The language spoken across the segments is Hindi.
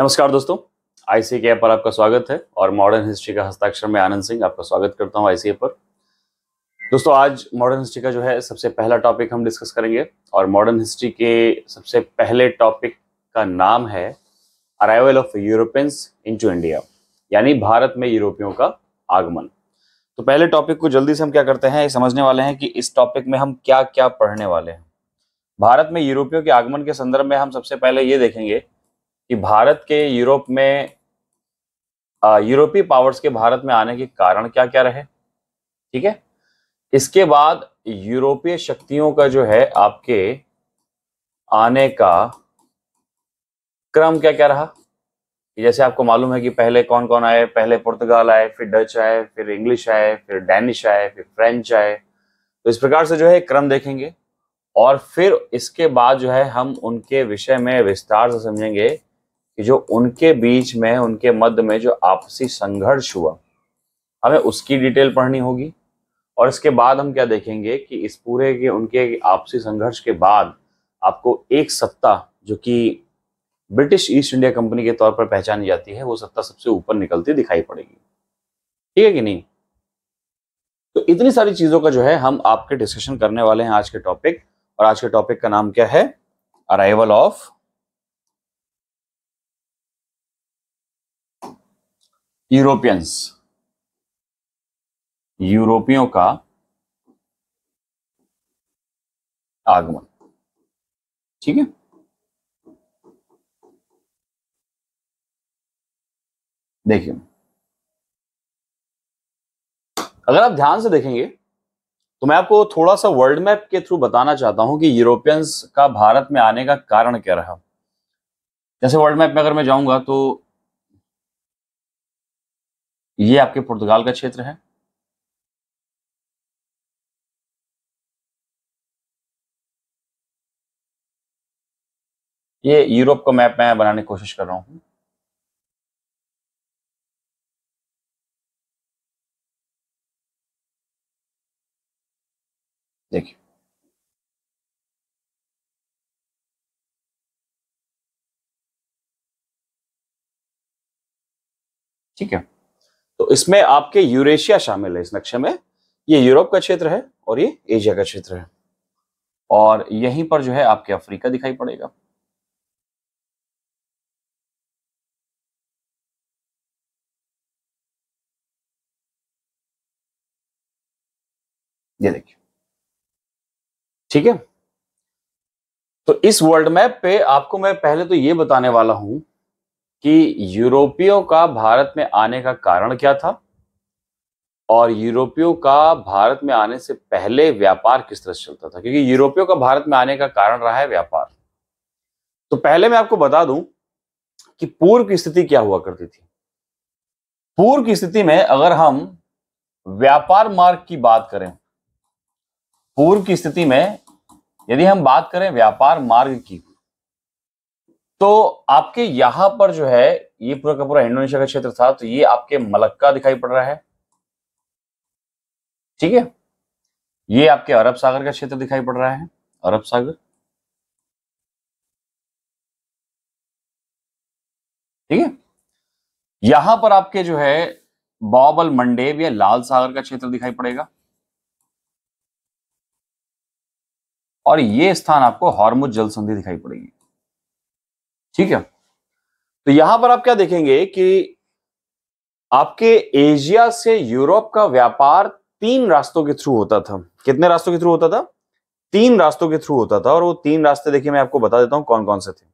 नमस्कार दोस्तों आईसीए के पर आपका स्वागत है और मॉडर्न हिस्ट्री का हस्ताक्षर में आनंद सिंह आपका स्वागत करता हूं आईसीए पर दोस्तों आज मॉडर्न हिस्ट्री का जो है सबसे पहला टॉपिक हम डिस्कस करेंगे और मॉडर्न हिस्ट्री के सबसे पहले टॉपिक का नाम है arrival of Europeans to India यानी भारत में यूरोपियों का आगमन तो पहले टॉपिक को जल्दी से हम क्या करते हैं समझने वाले हैं कि इस टॉपिक में हम क्या क्या पढ़ने वाले हैं भारत में यूरोपियों के आगमन के संदर्भ में हम सबसे पहले ये देखेंगे कि भारत के यूरोप में यूरोपीय पावर्स के भारत में आने के कारण क्या क्या रहे ठीक है इसके बाद यूरोपीय शक्तियों का जो है आपके आने का क्रम क्या क्या रहा जैसे आपको मालूम है कि पहले कौन कौन आए पहले पुर्तगाल आए फिर डच आए फिर इंग्लिश आए फिर डैनिश आए फिर फ्रेंच आए तो इस प्रकार से जो है क्रम देखेंगे और फिर इसके बाद जो है हम उनके विषय में विस्तार से समझेंगे कि जो उनके बीच में उनके मध्य में जो आपसी संघर्ष हुआ हमें उसकी डिटेल पढ़नी होगी और इसके बाद हम क्या देखेंगे कि इस पूरे के उनके आपसी संघर्ष के बाद आपको एक सत्ता जो कि ब्रिटिश ईस्ट इंडिया कंपनी के तौर पर पहचानी जाती है वो सत्ता सबसे ऊपर निकलती दिखाई पड़ेगी ठीक है कि नहीं तो इतनी सारी चीजों का जो है हम आपके डिस्कशन करने वाले हैं आज के टॉपिक और आज के टॉपिक का नाम क्या है अराइवल ऑफ यूरोपियंस यूरोपियों का आगमन ठीक है देखिए अगर आप ध्यान से देखेंगे तो मैं आपको थोड़ा सा वर्ल्ड मैप के थ्रू बताना चाहता हूं कि यूरोपियंस का भारत में आने का कारण क्या रहा जैसे वर्ल्ड मैप में अगर मैं जाऊंगा तो ये आपके पुर्तगाल का क्षेत्र है ये यूरोप का मैप मैं बनाने की कोशिश कर रहा हूं देखिए ठीक है तो इसमें आपके यूरेशिया शामिल है इस नक्शे में ये यूरोप का क्षेत्र है और ये एशिया का क्षेत्र है और यहीं पर जो है आपके अफ्रीका दिखाई पड़ेगा ये देखिए ठीक है तो इस वर्ल्ड मैप पे आपको मैं पहले तो ये बताने वाला हूं कि यूरोपियों का भारत में आने का कारण क्या था और यूरोपियों का भारत में आने से पहले व्यापार किस तरह से चलता था क्योंकि यूरोपियों का भारत में आने का कारण रहा है व्यापार तो पहले मैं आपको बता दूं कि पूर्व की स्थिति क्या हुआ करती थी पूर्व की स्थिति में अगर हम व्यापार मार्ग की बात करें पूर्व की स्थिति में यदि हम बात करें व्यापार मार्ग की तो आपके यहां पर जो है ये पूरा का पूरा इंडोनेशिया का क्षेत्र था तो ये आपके मलक्का दिखाई पड़ रहा है ठीक है ये आपके अरब सागर का क्षेत्र दिखाई पड़ रहा है अरब सागर ठीक है यहां पर आपके जो है बाबल मंडेब या लाल सागर का क्षेत्र दिखाई पड़ेगा और ये स्थान आपको हॉर्मुज जल संधि दिखाई पड़ेगी ठीक है तो यहां पर आप क्या देखेंगे कि आपके एशिया से यूरोप का व्यापार तीन रास्तों के थ्रू होता था कितने रास्तों के थ्रू होता था तीन रास्तों के थ्रू होता था और वो तीन रास्ते देखिए मैं आपको बता देता हूं कौन कौन से थे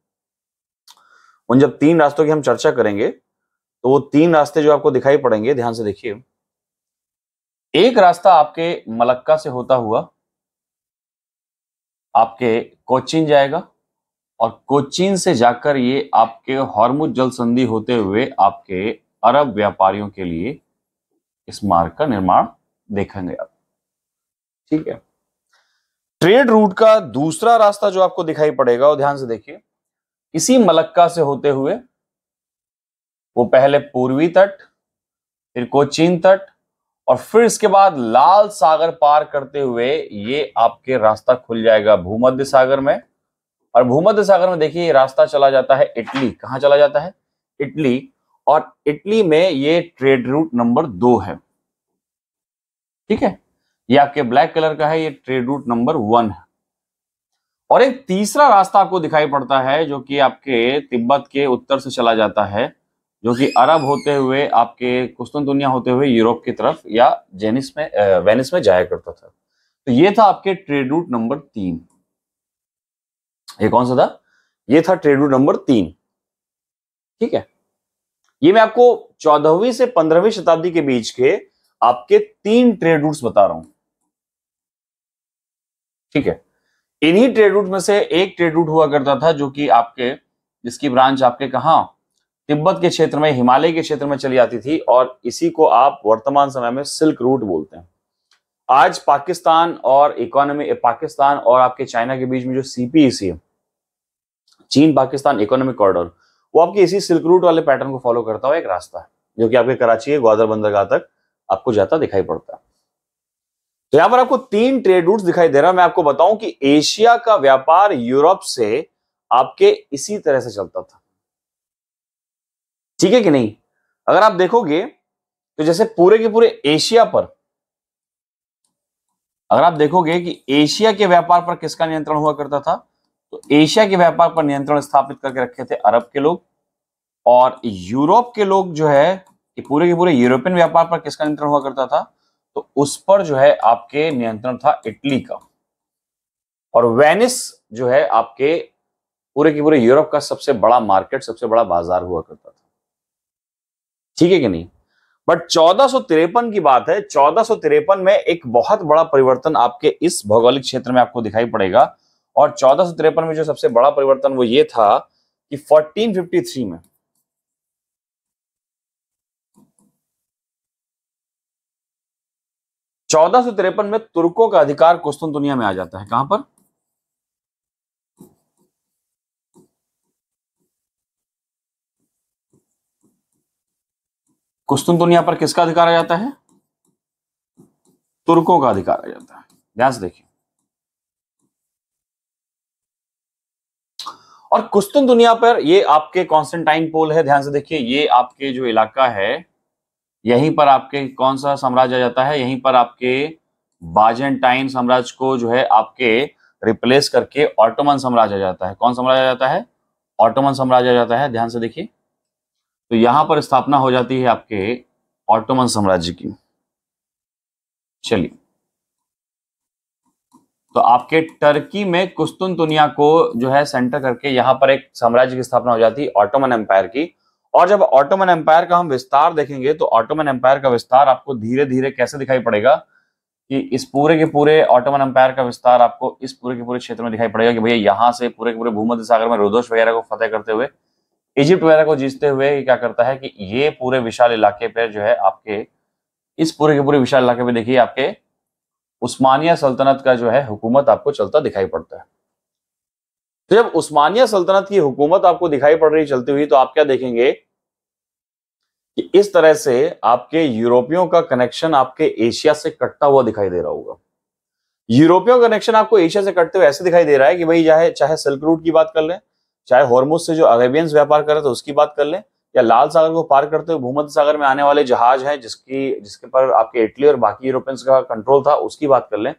उन जब तीन रास्तों की हम चर्चा करेंगे तो वो तीन रास्ते जो आपको दिखाई पड़ेंगे ध्यान से देखिए एक रास्ता आपके मलक्का से होता हुआ आपके कोचिन जाएगा और कोचीन से जाकर ये आपके हॉर्मुज जल संधि होते हुए आपके अरब व्यापारियों के लिए इस मार्ग का निर्माण देखेंगे आप ठीक है ट्रेड रूट का दूसरा रास्ता जो आपको दिखाई पड़ेगा वो ध्यान से देखिए इसी मलक्का से होते हुए वो पहले पूर्वी तट फिर कोचीन तट और फिर इसके बाद लाल सागर पार करते हुए ये आपके रास्ता खुल जाएगा भूमध्य सागर में और भूमध्य सागर में देखिए रास्ता चला जाता है इटली कहा चला जाता है इटली और इटली में ये ट्रेड रूट नंबर दो है ठीक है ये आपके ब्लैक कलर का है ये ट्रेड रूट नंबर वन है और एक तीसरा रास्ता आपको दिखाई पड़ता है जो कि आपके तिब्बत के उत्तर से चला जाता है जो कि अरब होते हुए आपके कुस्तन दुनिया होते हुए यूरोप की तरफ या जेनिस में वेनिस में जाया करता था तो ये था आपके ट्रेड रूट नंबर तीन ये कौन सा था ये था ट्रेड रूट नंबर तीन ठीक है ये मैं आपको चौदहवीं से पंद्रहवीं शताब्दी के बीच के आपके तीन ट्रेड रूट्स बता रहा हूं ठीक है इन्हीं ट्रेड रूट में से एक ट्रेड रूट हुआ करता था जो कि आपके जिसकी ब्रांच आपके कहा तिब्बत के क्षेत्र में हिमालय के क्षेत्र में चली जाती थी और इसी को आप वर्तमान समय में सिल्क रूट बोलते हैं आज पाकिस्तान और इकोनॉमी पाकिस्तान और आपके चाइना के बीच में जो सीपीसी e है चीन पाकिस्तान इकोनॉमिक कॉरिडोर वो आपके इसी सिल्क रूट वाले पैटर्न को फॉलो करता हुआ एक रास्ता है जो कि आपके कराची है ग्वादर बंदरगाह तक आपको जाता दिखाई पड़ता है तो यहां पर आपको तीन ट्रेड रूट दिखाई दे रहा है मैं आपको बताऊं कि एशिया का व्यापार यूरोप से आपके इसी तरह से चलता था ठीक है कि नहीं अगर आप देखोगे तो जैसे पूरे के पूरे एशिया पर अगर आप देखोगे कि एशिया के व्यापार पर किसका नियंत्रण हुआ करता था तो एशिया के व्यापार पर नियंत्रण स्थापित करके रखे थे अरब के लोग और यूरोप के लोग जो है कि पूरे के पूरे यूरोपियन व्यापार पर किसका नियंत्रण हुआ करता था तो उस पर जो है आपके नियंत्रण था इटली का और वेनिस जो है आपके पूरे के पूरे यूरोप का सबसे बड़ा मार्केट सबसे बड़ा बाजार हुआ करता था ठीक है कि नहीं बट चौदह की बात है चौदह में एक बहुत बड़ा परिवर्तन आपके इस भौगोलिक क्षेत्र में आपको दिखाई पड़ेगा और चौदह में जो सबसे बड़ा परिवर्तन वो ये था कि 1453 में चौदह में तुर्कों का अधिकार कुस्तुन दुनिया में आ जाता है कहां पर कुस्तुन दुनिया पर किसका अधिकार आ जाता है तुर्कों का अधिकार आ जाता है ध्यान से देखिए और कुस्तुन दुनिया पर ये आपके कॉन्स्टेंटाइन पोल है ध्यान से देखिए ये आपके जो इलाका है यहीं पर आपके कौन सा साम्राज्य आ जाता है यहीं पर आपके बाजेंटाइन साम्राज्य को जो है आपके रिप्लेस करके ऑटोमन साम्राज्य आ जाता है कौन साम्राज्य आ जाता है ऑटोमन साम्राज्य आ जाता है ध्यान से देखिए तो यहां पर स्थापना हो जाती है आपके ऑटोमन साम्राज्य की चलिए तो आपके टर्की में कुस्तुन दुनिया को जो है सेंटर करके यहाँ पर एक साम्राज्य की स्थापना हो जाती है ऑटोमन एम्पायर की और जब ऑटोमन एम्पायर का हम विस्तार देखेंगे तो ऑटोमन एम्पायर का विस्तार आपको धीरे धीरे कैसे दिखाई पड़ेगा कि इस पूरे के पूरे ऑटोमन एम्पायर का विस्तार आपको इस पूरे के पूरे क्षेत्र में दिखाई पड़ेगा कि भैया यहाँ से पूरे के पूरे भूमध्य सागर में रोदोश वगैरह को फतेह करते हुए इजिप्ट वगैरह को जीतते हुए क्या करता है कि ये पूरे विशाल इलाके पर जो है आपके इस पूरे के पूरे विशाल इलाके पर देखिए आपके उस्मानिया सल्तनत का जो है हुकूमत आपको चलता दिखाई पड़ता है तो जब उस्मानिया सल्तनत की हुकूमत आपको दिखाई पड़ रही चलती हुई तो आप क्या देखेंगे कि इस तरह से आपके यूरोपियों का कनेक्शन आपके एशिया से कटता हुआ दिखाई दे रहा होगा यूरोपियों का कनेक्शन आपको एशिया से कटते हुए ऐसे दिखाई दे रहा है कि भाई चाहे चाहे सिल्क रूट की बात कर लें चाहे हॉर्मोस से जो अरेबियंस व्यापार कर रहे थे उसकी बात कर लें या लाल सागर को पार करते हुए भूमध्य सागर में आने वाले जहाज हैं जिसकी जिसके पर आपके इटली और बाकी यूरोपियंस का कंट्रोल था उसकी बात कर लें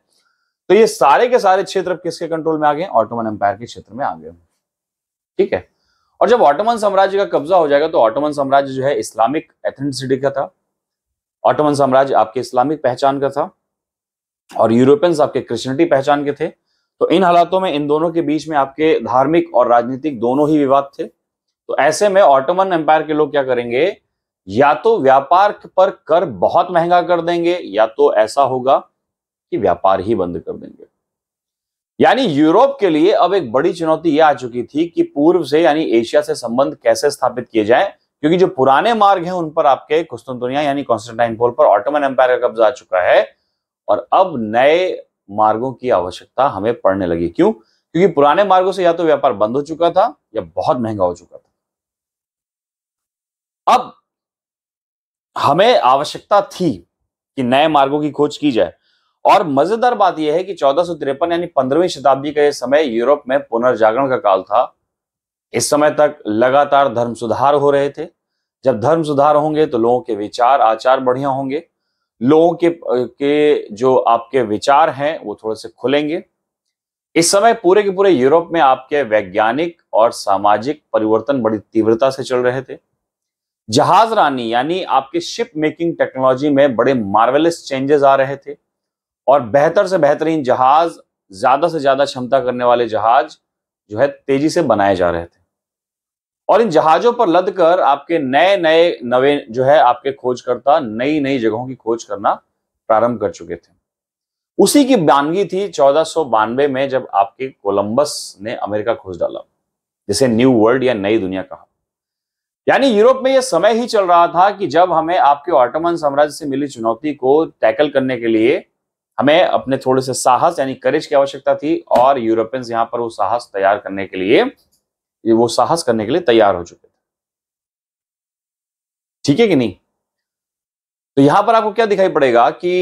तो ये सारे के सारे क्षेत्र किसके कंट्रोल में आ गए ऑटोमन एम्पायर के क्षेत्र में आ गए ठीक है और जब ऑटोमन साम्राज्य का कब्जा हो जाएगा तो ऑटोमन साम्राज्य जो है इस्लामिक एथेंटिसिटी का था ऑटोमन साम्राज्य आपके इस्लामिक पहचान का था और यूरोपियंस आपके क्रिश्चनिटी पहचान के थे तो इन हालातों में इन दोनों के बीच में आपके धार्मिक और राजनीतिक दोनों ही विवाद थे तो ऐसे में ऑटोमन एम्पायर के लोग क्या करेंगे या तो व्यापार पर कर बहुत महंगा कर देंगे या तो ऐसा होगा कि व्यापार ही बंद कर देंगे यानी यूरोप के लिए अब एक बड़ी चुनौती यह आ चुकी थी कि पूर्व से यानी एशिया से संबंध कैसे स्थापित किए जाएं क्योंकि जो पुराने मार्ग हैं उन पर आपके कुस्तुनिया यानी कॉन्स्टेंटाइनपोल पर ऑटोमन एम्पायर का कब्जा आ चुका है और अब नए मार्गों की आवश्यकता हमें पड़ने लगी क्यों क्योंकि पुराने मार्गों से या तो व्यापार बंद हो चुका था या बहुत महंगा हो चुका था अब हमें आवश्यकता थी कि नए मार्गों की खोज की जाए और मजेदार बात यह है कि चौदह यानी पंद्रहवीं शताब्दी का यह समय यूरोप में पुनर्जागरण का काल था इस समय तक लगातार धर्म सुधार हो रहे थे जब धर्म सुधार होंगे तो लोगों के विचार आचार बढ़िया होंगे लोगों के के जो आपके विचार हैं वो थोड़े से खुलेंगे इस समय पूरे के पूरे यूरोप में आपके वैज्ञानिक और सामाजिक परिवर्तन बड़ी तीव्रता से चल रहे थे जहाज रानी यानी आपके शिप मेकिंग टेक्नोलॉजी में बड़े मार्वेलस चेंजेस आ रहे थे और बेहतर से बेहतरीन जहाज ज्यादा से ज्यादा क्षमता करने वाले जहाज जो है तेजी से बनाए जा रहे थे और इन जहाजों पर लद कर आपके नए नए नवे जो है आपके खोजकर्ता नई नई जगहों की खोज करना प्रारंभ कर चुके थे उसी की बानगी थी चौदह में जब आपके कोलंबस ने अमेरिका खोज डाला जिसे न्यू वर्ल्ड या नई दुनिया कहा यानी यूरोप में यह समय ही चल रहा था कि जब हमें आपके ऑटोमन साम्राज्य से मिली चुनौती को टैकल करने के लिए हमें अपने थोड़े से साहस यानी करेज की आवश्यकता थी और यूरोपियंस यहां पर वो साहस तैयार करने के लिए वो साहस करने के लिए तैयार हो चुके थे ठीक है कि नहीं तो यहां पर आपको क्या दिखाई पड़ेगा कि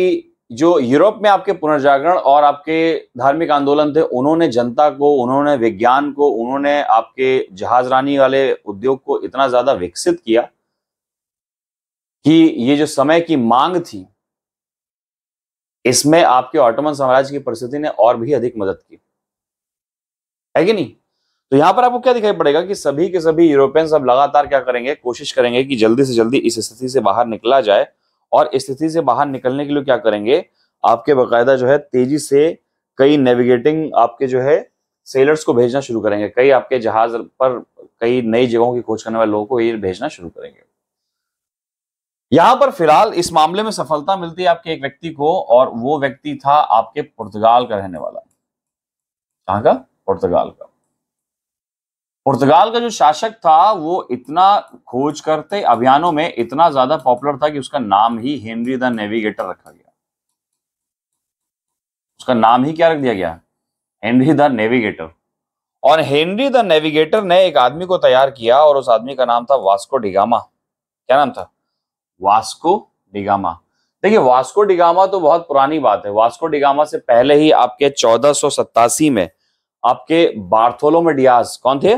जो यूरोप में आपके पुनर्जागरण और आपके धार्मिक आंदोलन थे उन्होंने जनता को उन्होंने विज्ञान को उन्होंने आपके जहाज रानी वाले उद्योग को इतना ज्यादा विकसित किया कि ये जो समय की मांग थी इसमें आपके ऑटोमन साम्राज्य की परिस्थिति ने और भी अधिक मदद की है कि नहीं तो यहां पर आपको क्या दिखाई पड़ेगा कि सभी के सभी यूरोपियन सब लगातार क्या करेंगे कोशिश करेंगे कि जल्दी से जल्दी इस स्थिति से बाहर निकला जाए और स्थिति से बाहर निकलने के लिए क्या करेंगे आपके बकायदा जो है तेजी से कई नेविगेटिंग आपके जो है सेलर्स को भेजना शुरू करेंगे कई आपके जहाज पर कई नई जगहों की खोज करने वाले लोगों को ये भेजना शुरू करेंगे यहां पर फिलहाल इस मामले में सफलता मिलती है आपके एक व्यक्ति को और वो व्यक्ति था आपके पुर्तगाल का रहने वाला कहा का पुर्तगाल का पुर्तगाल का जो शासक था वो इतना खोज करते अभियानों में इतना ज्यादा पॉपुलर था कि उसका नाम ही हेनरी द नेविगेटर रखा गया उसका नाम ही क्या रख दिया गया हेनरी द नेविगेटर और हेनरी द नेविगेटर ने एक आदमी को तैयार किया और उस आदमी का नाम था वास्को डिगामा क्या नाम था वास्को डिगामा देखिए वास्को डिगामा तो बहुत पुरानी बात है वास्को डिगामा से पहले ही आपके चौदह में आपके बार्थोलो में डियाज कौन थे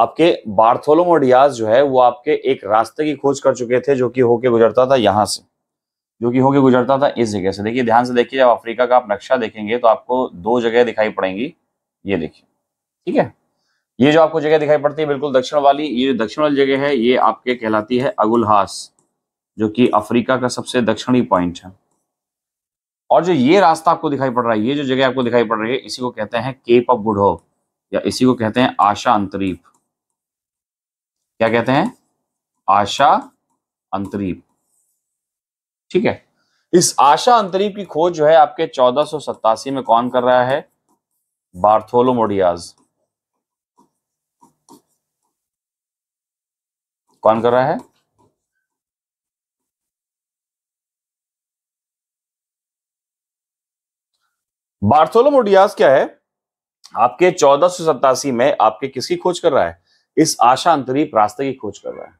आपके बार्थोलोमो डियाज जो है वो आपके एक रास्ते की खोज कर चुके थे जो कि होके गुजरता था यहाँ से जो कि होके गुजरता था इस जगह से देखिए ध्यान से देखिए जब अफ्रीका का आप नक्शा देखेंगे तो आपको दो जगह दिखाई पड़ेंगी ये देखिए ठीक है ये जो आपको जगह दिखाई पड़ती है बिल्कुल दक्षिण वाली ये जो दक्षिण वाली जगह है ये आपके कहलाती है अगुलहास जो कि अफ्रीका का सबसे दक्षिणी पॉइंट है और जो ये रास्ता आपको दिखाई पड़ रहा है ये जो जगह आपको दिखाई पड़ रही है इसी को कहते हैं केप ऑफ गुड होप या इसी को कहते हैं आशा अंतरीप क्या कहते हैं आशा अंतरीप ठीक है इस आशा अंतरीप की खोज जो है आपके चौदह में कौन कर रहा है बार्थोलो मोडियाज कौन कर रहा है मोडियाज क्या है आपके चौदह में आपके किसकी खोज कर रहा है इस आशा अंतरीप रास्ते की खोज कर रहा है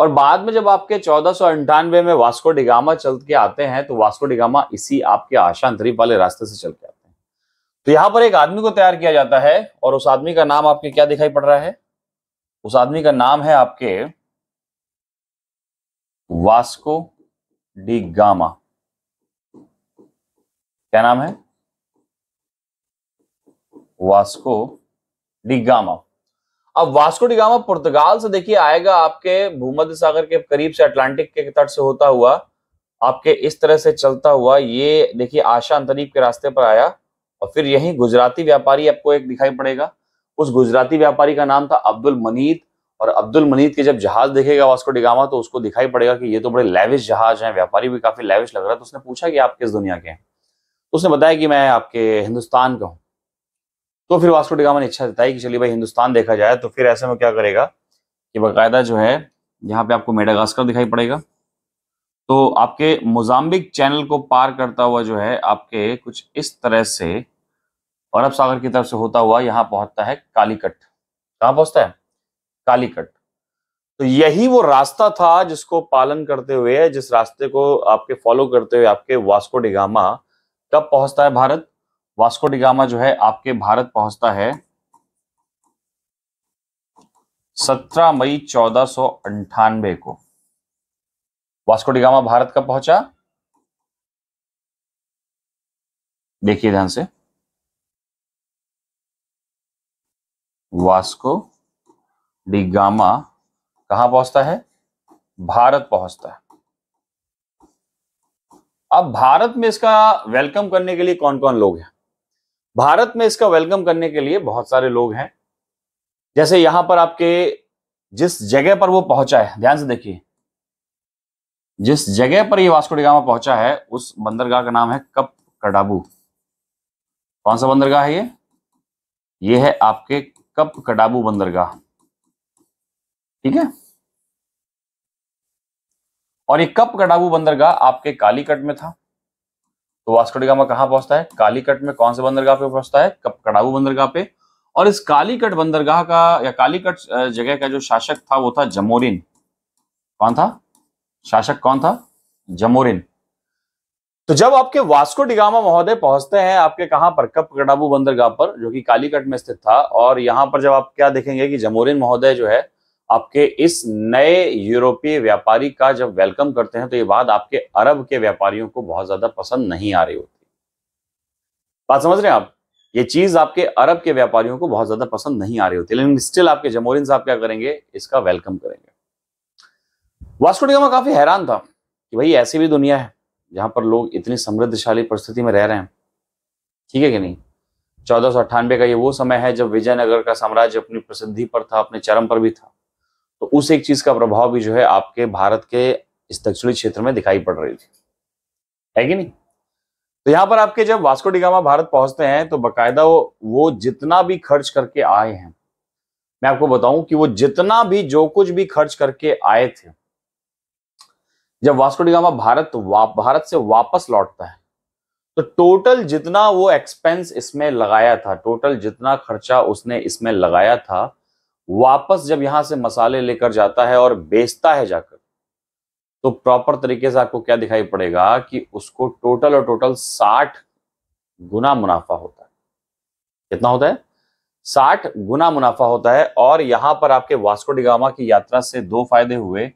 और बाद में जब आपके चौदह में वास्को डिगामा चल के आते हैं तो वास्को डिगामा इसी आपके आशा अंतरीप वाले रास्ते से चल के आते हैं तो यहां पर एक आदमी को तैयार किया जाता है और उस आदमी का नाम आपके क्या दिखाई पड़ रहा है उस आदमी का नाम है आपके वास्को डी गामा क्या नाम है वास्को डी गामा अब वास्को डिगामा पुर्तगाल से देखिए आएगा आपके भूमध्य सागर के करीब से अटलांटिक के तट से होता हुआ आपके इस तरह से चलता हुआ ये देखिए आशा अंतरीप के रास्ते पर आया और फिर यही गुजराती व्यापारी आपको एक दिखाई पड़ेगा उस गुजराती व्यापारी का नाम था अब्दुल मनीत और अब्दुल मनीत के जब जहाज देखेगा वास्को डिगामा तो उसको दिखाई पड़ेगा कि ये तो बड़े लेविश जहाज हैं व्यापारी भी काफी लेविश लग रहा है तो उसने पूछा कि आप किस दुनिया के हैं तो उसने बताया कि मैं आपके हिंदुस्तान का हूँ तो फिर वास्को डिगामा ने इच्छा जताई कि चलिए भाई हिंदुस्तान देखा जाए तो फिर ऐसे में क्या करेगा कि बाकायदा जो है यहाँ पे आपको मेडागास्कर दिखाई पड़ेगा तो आपके मोजाम्बिक चैनल को पार करता हुआ जो है आपके कुछ इस तरह से अरब सागर की तरफ से होता हुआ यहाँ पहुंचता है कालीकट कहाँ पहुंचता है कालीकट तो यही वो रास्ता था जिसको पालन करते हुए जिस रास्ते को आपके फॉलो करते हुए आपके वास्को डिगामा कब पहुंचता है भारत वास्को डिगामा जो है आपके भारत पहुंचता है 17 मई चौदह को वास्को डिगामा भारत कब पहुंचा देखिए ध्यान से वास्को डिगामा कहां पहुंचता है भारत पहुंचता है अब भारत में इसका वेलकम करने के लिए कौन कौन लोग हैं भारत में इसका वेलकम करने के लिए बहुत सारे लोग हैं जैसे यहां पर आपके जिस जगह पर वो पहुंचा है ध्यान से देखिए जिस जगह पर ये वास्कोडिगामा पहुंचा है उस बंदरगाह का नाम है कप कडाबू कौन सा बंदरगाह है ये ये है आपके कप कडाबू बंदरगाह ठीक है और ये कप कडाबू बंदरगाह आपके कालीकट में था तो वास्कोडिगामा कहाँ पहुंचता है कालीकट में कौन से बंदरगाह पे पहुंचता है कड़ाऊ बंदरगाह पे और इस कालीकट बंदरगाह का या कालीकट जगह का जो शासक था वो था जमोरिन कौन था शासक कौन था जमोरिन तो जब आपके वास्को डिगामा महोदय पहुंचते हैं आपके कहां पर कप कडाबू बंदरगाह पर जो कि कालीकट में स्थित था और यहां पर जब आप क्या देखेंगे कि जमोरिन महोदय जो है आपके इस नए यूरोपीय व्यापारी का जब वेलकम करते हैं तो ये बात आपके अरब के व्यापारियों को बहुत ज्यादा पसंद नहीं आ रही होती बात समझ रहे हैं आप ये चीज आपके अरब के व्यापारियों को बहुत ज्यादा पसंद नहीं आ रही होती लेकिन स्टिल आपके जमोरिन साहब क्या करेंगे इसका वेलकम करेंगे में काफी हैरान था कि भाई ऐसी भी दुनिया है जहां पर लोग इतनी समृद्धशाली परिस्थिति में रह रहे हैं ठीक है कि नहीं चौदह का ये वो समय है जब विजयनगर का साम्राज्य अपनी प्रसिद्धि पर था अपने चरम पर भी था तो उस एक चीज का प्रभाव भी जो है आपके भारत के इस दक्षिणी क्षेत्र में दिखाई पड़ रही थी है कि नहीं तो यहां पर आपके जब वास्को डिगामा भारत पहुंचते हैं तो बकायदा वो, वो जितना भी खर्च करके आए हैं मैं आपको बताऊं कि वो जितना भी जो कुछ भी खर्च करके आए थे जब वास्को डिगामा भारत वा, भारत से वापस लौटता है तो टोटल जितना वो एक्सपेंस इसमें लगाया था टोटल जितना खर्चा उसने इसमें लगाया था वापस जब यहां से मसाले लेकर जाता है और बेचता है जाकर तो प्रॉपर तरीके से आपको क्या दिखाई पड़ेगा कि उसको टोटल और टोटल साठ गुना मुनाफा होता है कितना होता है साठ गुना मुनाफा होता है और यहां पर आपके वास्को डिगामा की यात्रा से दो फायदे हुए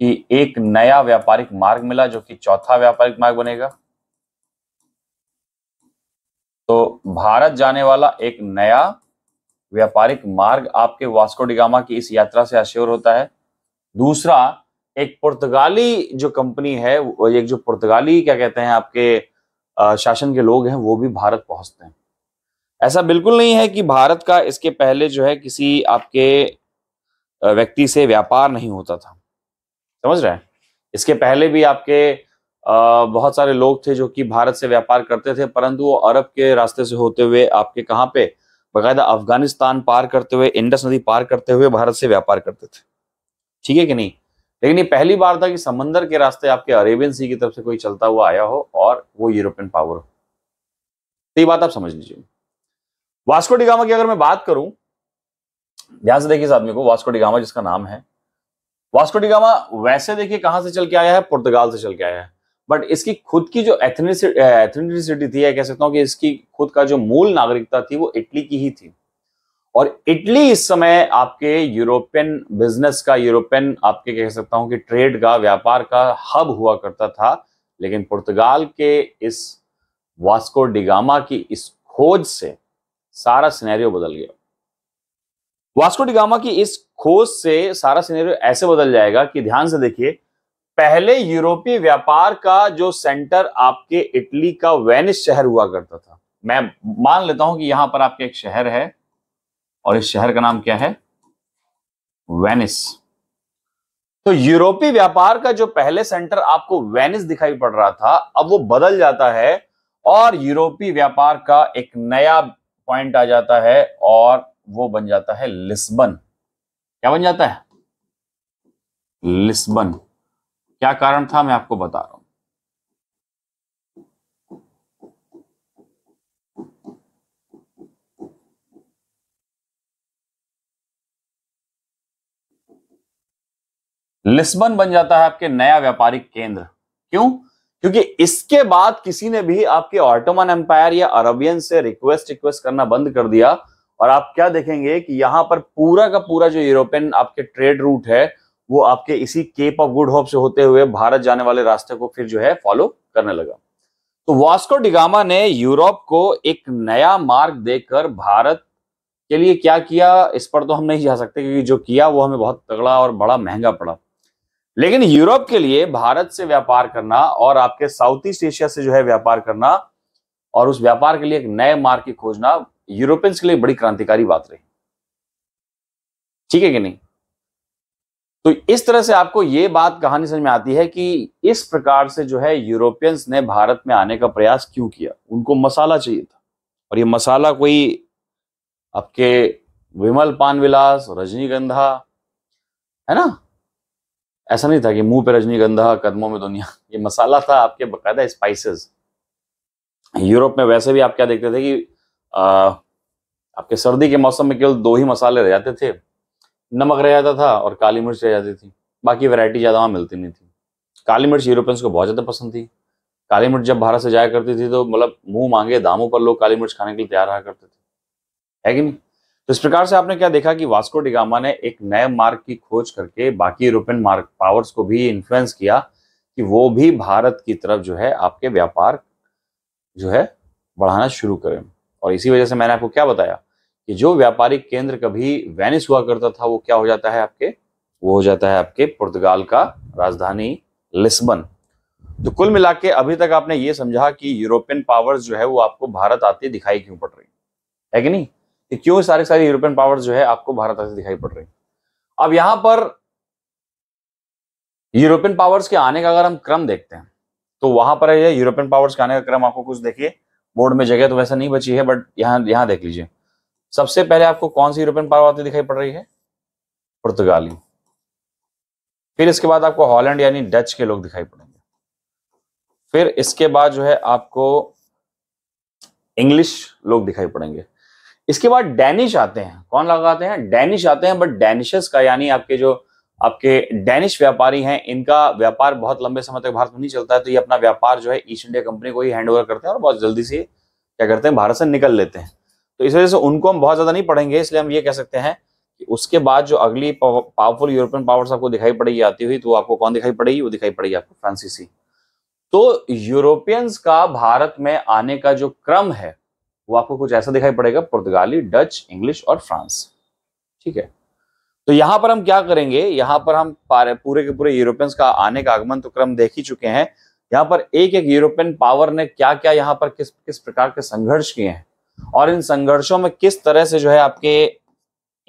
कि एक नया व्यापारिक मार्ग मिला जो कि चौथा व्यापारिक मार्ग बनेगा तो भारत जाने वाला एक नया व्यापारिक मार्ग आपके वास्को डिगामा की इस यात्रा से अश्योर होता है दूसरा एक पुर्तगाली जो कंपनी है एक जो पुर्तगाली क्या कहते हैं आपके शासन के लोग हैं वो भी भारत पहुंचते हैं ऐसा बिल्कुल नहीं है कि भारत का इसके पहले जो है किसी आपके व्यक्ति से व्यापार नहीं होता था समझ रहे हैं इसके पहले भी आपके बहुत सारे लोग थे जो कि भारत से व्यापार करते थे परंतु वो अरब के रास्ते से होते हुए आपके कहाँ पे बाकायदा अफगानिस्तान पार करते हुए इंडस नदी पार करते हुए भारत से व्यापार करते थे ठीक है कि नहीं लेकिन ये पहली बार था कि समंदर के रास्ते आपके अरेबियन सी की तरफ से कोई चलता हुआ आया हो और वो यूरोपियन पावर हो तो ये बात आप समझ लीजिए वास्को डिगामा की अगर मैं बात करूं ध्यान से देखिए इस आदमी को वास्को डिगामा जिसका नाम है वास्को डिगामा वैसे देखिए कहां से चल के आया है पुर्तगाल से चल के आया है बट इसकी खुद की जो एथनिसिटी थी कह सकता हूँ कि इसकी खुद का जो मूल नागरिकता थी वो इटली की ही थी और इटली इस समय आपके यूरोपियन बिजनेस का यूरोपियन आपके कह सकता हूँ कि ट्रेड का व्यापार का हब हुआ करता था लेकिन पुर्तगाल के इस वास्को डिगामा की इस खोज से सारा सिनेरियो बदल गया वास्को डिगामा की इस खोज से सारा सिनेरियो ऐसे बदल जाएगा कि ध्यान से देखिए पहले यूरोपीय व्यापार का जो सेंटर आपके इटली का वेनिस शहर हुआ करता था मैं मान लेता हूं कि यहां पर आपके एक शहर है और इस शहर का नाम क्या है वेनिस तो यूरोपीय व्यापार का जो पहले सेंटर आपको वेनिस दिखाई पड़ रहा था अब वो बदल जाता है और यूरोपीय व्यापार का एक नया पॉइंट आ जाता है और वो बन जाता है लिस्बन क्या बन जाता है लिस्बन क्या कारण था मैं आपको बता रहा हूं लिस्बन बन जाता है आपके नया व्यापारिक केंद्र क्यों क्योंकि इसके बाद किसी ने भी आपके ऑटोमन एम्पायर या अरबियन से रिक्वेस्ट रिक्वेस्ट करना बंद कर दिया और आप क्या देखेंगे कि यहां पर पूरा का पूरा जो यूरोपियन आपके ट्रेड रूट है वो आपके इसी केप ऑफ गुड होप से होते हुए भारत जाने वाले रास्ते को फिर जो है फॉलो करने लगा तो वास्को डिगामा ने यूरोप को एक नया मार्ग देकर भारत के लिए क्या किया इस पर तो हम नहीं जा सकते क्योंकि जो किया वो हमें बहुत तगड़ा और बड़ा महंगा पड़ा लेकिन यूरोप के लिए भारत से व्यापार करना और आपके साउथ ईस्ट एशिया से जो है व्यापार करना और उस व्यापार के लिए एक नए मार्ग की खोजना यूरोपियंस के लिए बड़ी क्रांतिकारी बात रही ठीक है कि नहीं तो इस तरह से आपको ये बात कहानी समझ में आती है कि इस प्रकार से जो है यूरोपियंस ने भारत में आने का प्रयास क्यों किया उनको मसाला चाहिए था और ये मसाला कोई आपके विमल पानविलास रजनीगंधा है ना ऐसा नहीं था कि मुंह पे रजनीगंधा कदमों में दुनिया ये मसाला था आपके बकायदा स्पाइसेस यूरोप में वैसे भी आप क्या देखते थे कि आ, आपके सर्दी के मौसम में केवल दो ही मसाले रह जाते थे नमक रह जाता था और काली मिर्च रह जाती थी बाकी वैरायटी ज़्यादा वहाँ मिलती नहीं थी काली मिर्च यूरोपियंस को बहुत ज़्यादा पसंद थी काली मिर्च जब भारत से जाया करती थी तो मतलब मुंह मांगे दामों पर लोग काली मिर्च खाने के लिए तैयार रहा करते थे है कि नहीं तो इस प्रकार से आपने क्या देखा कि वास्को डिगामा ने एक नए मार्ग की खोज करके बाकी यूरोपियन मार्ग पावर्स को भी इन्फ्लुएंस किया कि वो भी भारत की तरफ जो है आपके व्यापार जो है बढ़ाना शुरू करें और इसी वजह से मैंने आपको क्या बताया कि जो व्यापारिक केंद्र कभी वेनिस हुआ करता था वो क्या हो जाता है आपके वो हो जाता है आपके पुर्तगाल का राजधानी लिस्बन तो कुल मिला के अभी तक आपने ये समझा कि यूरोपियन पावर्स जो है वो आपको भारत आती दिखाई क्यों पड़ रही है कि नहीं कि क्यों सारे सारे यूरोपियन पावर्स जो है आपको भारत आती दिखाई पड़ रही अब यहां पर यूरोपियन पावर्स के आने का अगर हम क्रम देखते हैं तो वहां पर यूरोपियन पावर्स के आने का क्रम आपको कुछ देखिए बोर्ड में जगह तो वैसा नहीं बची है बट यहाँ यहाँ देख लीजिए सबसे पहले आपको कौन सी यूरोपियन पावर आती दिखाई पड़ रही है पुर्तगाली फिर इसके बाद आपको हॉलैंड यानी डच के लोग दिखाई पड़ेंगे फिर इसके बाद जो है आपको इंग्लिश लोग दिखाई पड़ेंगे इसके बाद डैनिश आते हैं कौन लोग आते हैं डेनिश आते हैं बट डेनिश का यानी आपके जो आपके डेनिश व्यापारी हैं इनका व्यापार बहुत लंबे समय तक भारत में नहीं चलता है तो ये अपना व्यापार जो है ईस्ट इंडिया कंपनी को ही हैंड ओवर करते हैं और बहुत जल्दी से क्या करते हैं भारत से निकल लेते हैं तो इस वजह से उनको हम बहुत ज्यादा नहीं पढ़ेंगे इसलिए हम ये कह सकते हैं कि उसके बाद जो अगली पावरफुल यूरोपियन पावर्स आपको दिखाई पड़ेगी आती हुई तो आपको कौन दिखाई पड़ेगी वो दिखाई पड़ेगी आपको फ्रांसीसी तो यूरोपियंस का भारत में आने का जो क्रम है वो आपको कुछ ऐसा दिखाई पड़ेगा पुर्तगाली डच इंग्लिश और फ्रांस ठीक है तो यहां पर हम क्या करेंगे यहां पर हम पूरे के पूरे यूरोपियंस का आने का आगमन तो क्रम देख ही चुके हैं यहां पर एक एक यूरोपियन पावर ने क्या क्या यहां पर किस किस प्रकार के संघर्ष किए हैं और इन संघर्षों में किस तरह से जो है आपके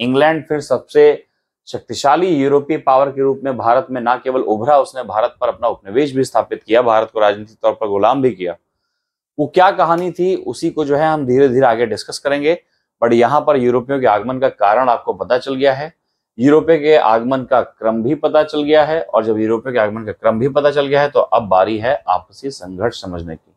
इंग्लैंड फिर सबसे शक्तिशाली यूरोपीय पावर के रूप में भारत में ना केवल उभरा उसने भारत पर अपना उपनिवेश भी स्थापित किया भारत को राजनीतिक तौर पर गुलाम भी किया वो क्या कहानी थी उसी को जो है हम धीरे धीरे आगे डिस्कस करेंगे बट यहाँ पर यूरोपियों के आगमन का कारण आपको पता चल गया है यूरोपीय के आगमन का क्रम भी पता चल गया है और जब यूरोपीय के आगमन का क्रम भी पता चल गया है तो अब बारी है आपसी संघर्ष समझने की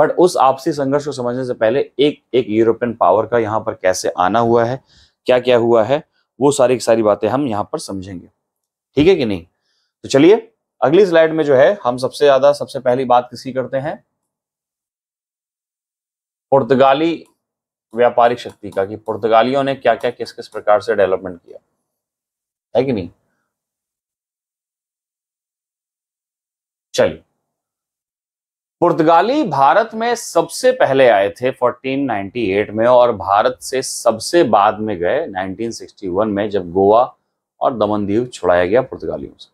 बट उस आपसी संघर्ष को समझने से पहले एक एक यूरोपियन पावर का यहाँ पर कैसे आना हुआ है क्या क्या हुआ है वो सारी सारी बातें हम यहाँ पर समझेंगे ठीक है कि नहीं तो चलिए अगली स्लाइड में जो है हम सबसे ज्यादा सबसे पहली बात किसी करते हैं पुर्तगाली व्यापारिक शक्ति का कि पुर्तगालियों ने क्या क्या किस किस प्रकार से डेवलपमेंट किया है कि नहीं चलिए पुर्तगाली भारत में सबसे पहले आए थे 1498 में और भारत से सबसे बाद में गए 1961 में जब गोवा और दमन दीव छुड़ाया गया पुर्तगालियों से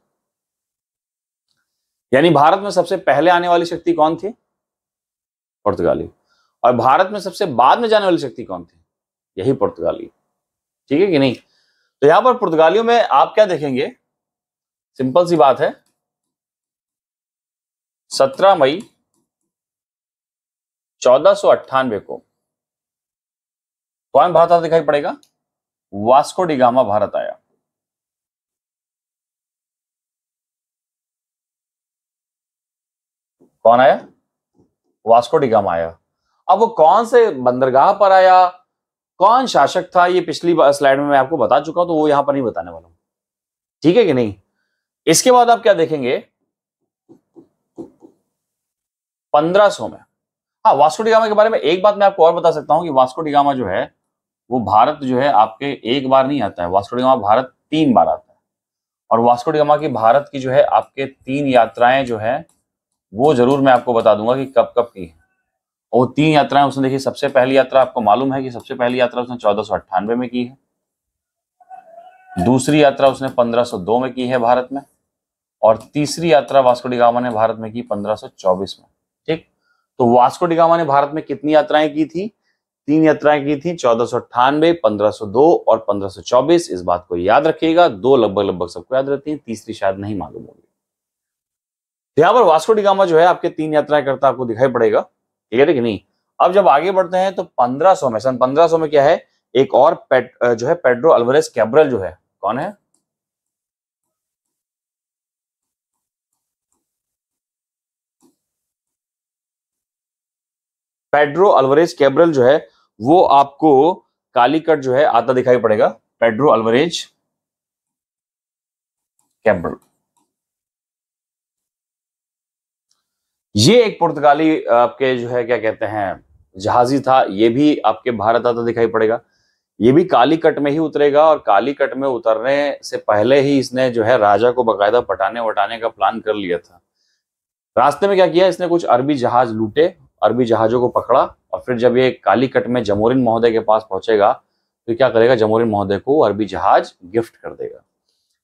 यानी भारत में सबसे पहले आने वाली शक्ति कौन थी पुर्तगाली और भारत में सबसे बाद में जाने वाली शक्ति कौन थी यही पुर्तगाली ठीक है कि नहीं तो यहां पर पुर्तगालियों में आप क्या देखेंगे सिंपल सी बात है सत्रह मई चौदह को कौन भारत आता दिखाई पड़ेगा वास्को डिगामा भारत आया कौन आया वास्को डिगामा आया अब वो कौन से बंदरगाह पर आया कौन शासक था ये पिछली स्लाइड में मैं आपको बता चुका हूं तो वो यहां पर नहीं बताने वाला हूं ठीक है कि नहीं इसके बाद आप क्या देखेंगे पंद्रह सौ में हाँ वास्को डिगामा के बारे में एक बात मैं आपको और बता सकता हूँ कि वास्को डिगामा जो है वो भारत जो है आपके एक बार नहीं आता है वास्को डिगामा भारत तीन बार आता है और वास्को डिगामा की भारत की जो है आपके तीन यात्राएं जो है वो जरूर मैं आपको बता दूंगा कि कब कब की है और वो तीन यात्राएं उसने देखिए सबसे पहली यात्रा आपको मालूम है कि सबसे पहली यात्रा उसने चौदह में की है दूसरी यात्रा उसने 1502 में की है भारत में और तीसरी यात्रा वास्को डिगामा ने भारत में की 1524 में तो वास्को डिगामा ने भारत में कितनी यात्राएं की थी तीन यात्राएं की थी चौदह सौ अट्ठानवे पंद्रह सौ दो और पंद्रह सौ चौबीस इस बात को याद रखिएगा दो लगभग लगभग सबको याद रहती है तीसरी शायद नहीं मालूम होगी तो यहां पर वास्को डिगामा जो है आपके तीन यात्राएं करता आपको दिखाई पड़ेगा ठीक है कि नहीं अब जब आगे बढ़ते हैं तो 1500 में सन 1500 में क्या है एक और पेट, जो है पेड्रो अल्वरेस कैब्रल जो है कौन है पेड्रो अलवरेज कैब्रल जो है वो आपको काली कट जो है आता दिखाई पड़ेगा पेड्रो अलवरेज कैबरल ये एक पुर्तगाली आपके जो है क्या कहते हैं जहाजी था ये भी आपके भारत आता दिखाई पड़ेगा ये भी काली कट में ही उतरेगा और काली कट में उतरने से पहले ही इसने जो है राजा को बकायदा पटाने वटाने का प्लान कर लिया था रास्ते में क्या किया इसने कुछ अरबी जहाज लूटे अरबी जहाज़ों को पकड़ा और फिर जब ये कालीकट में जमोरिन महोदय के पास पहुंचेगा तो क्या करेगा जमोरिन महोदय को अरबी जहाज गिफ्ट कर देगा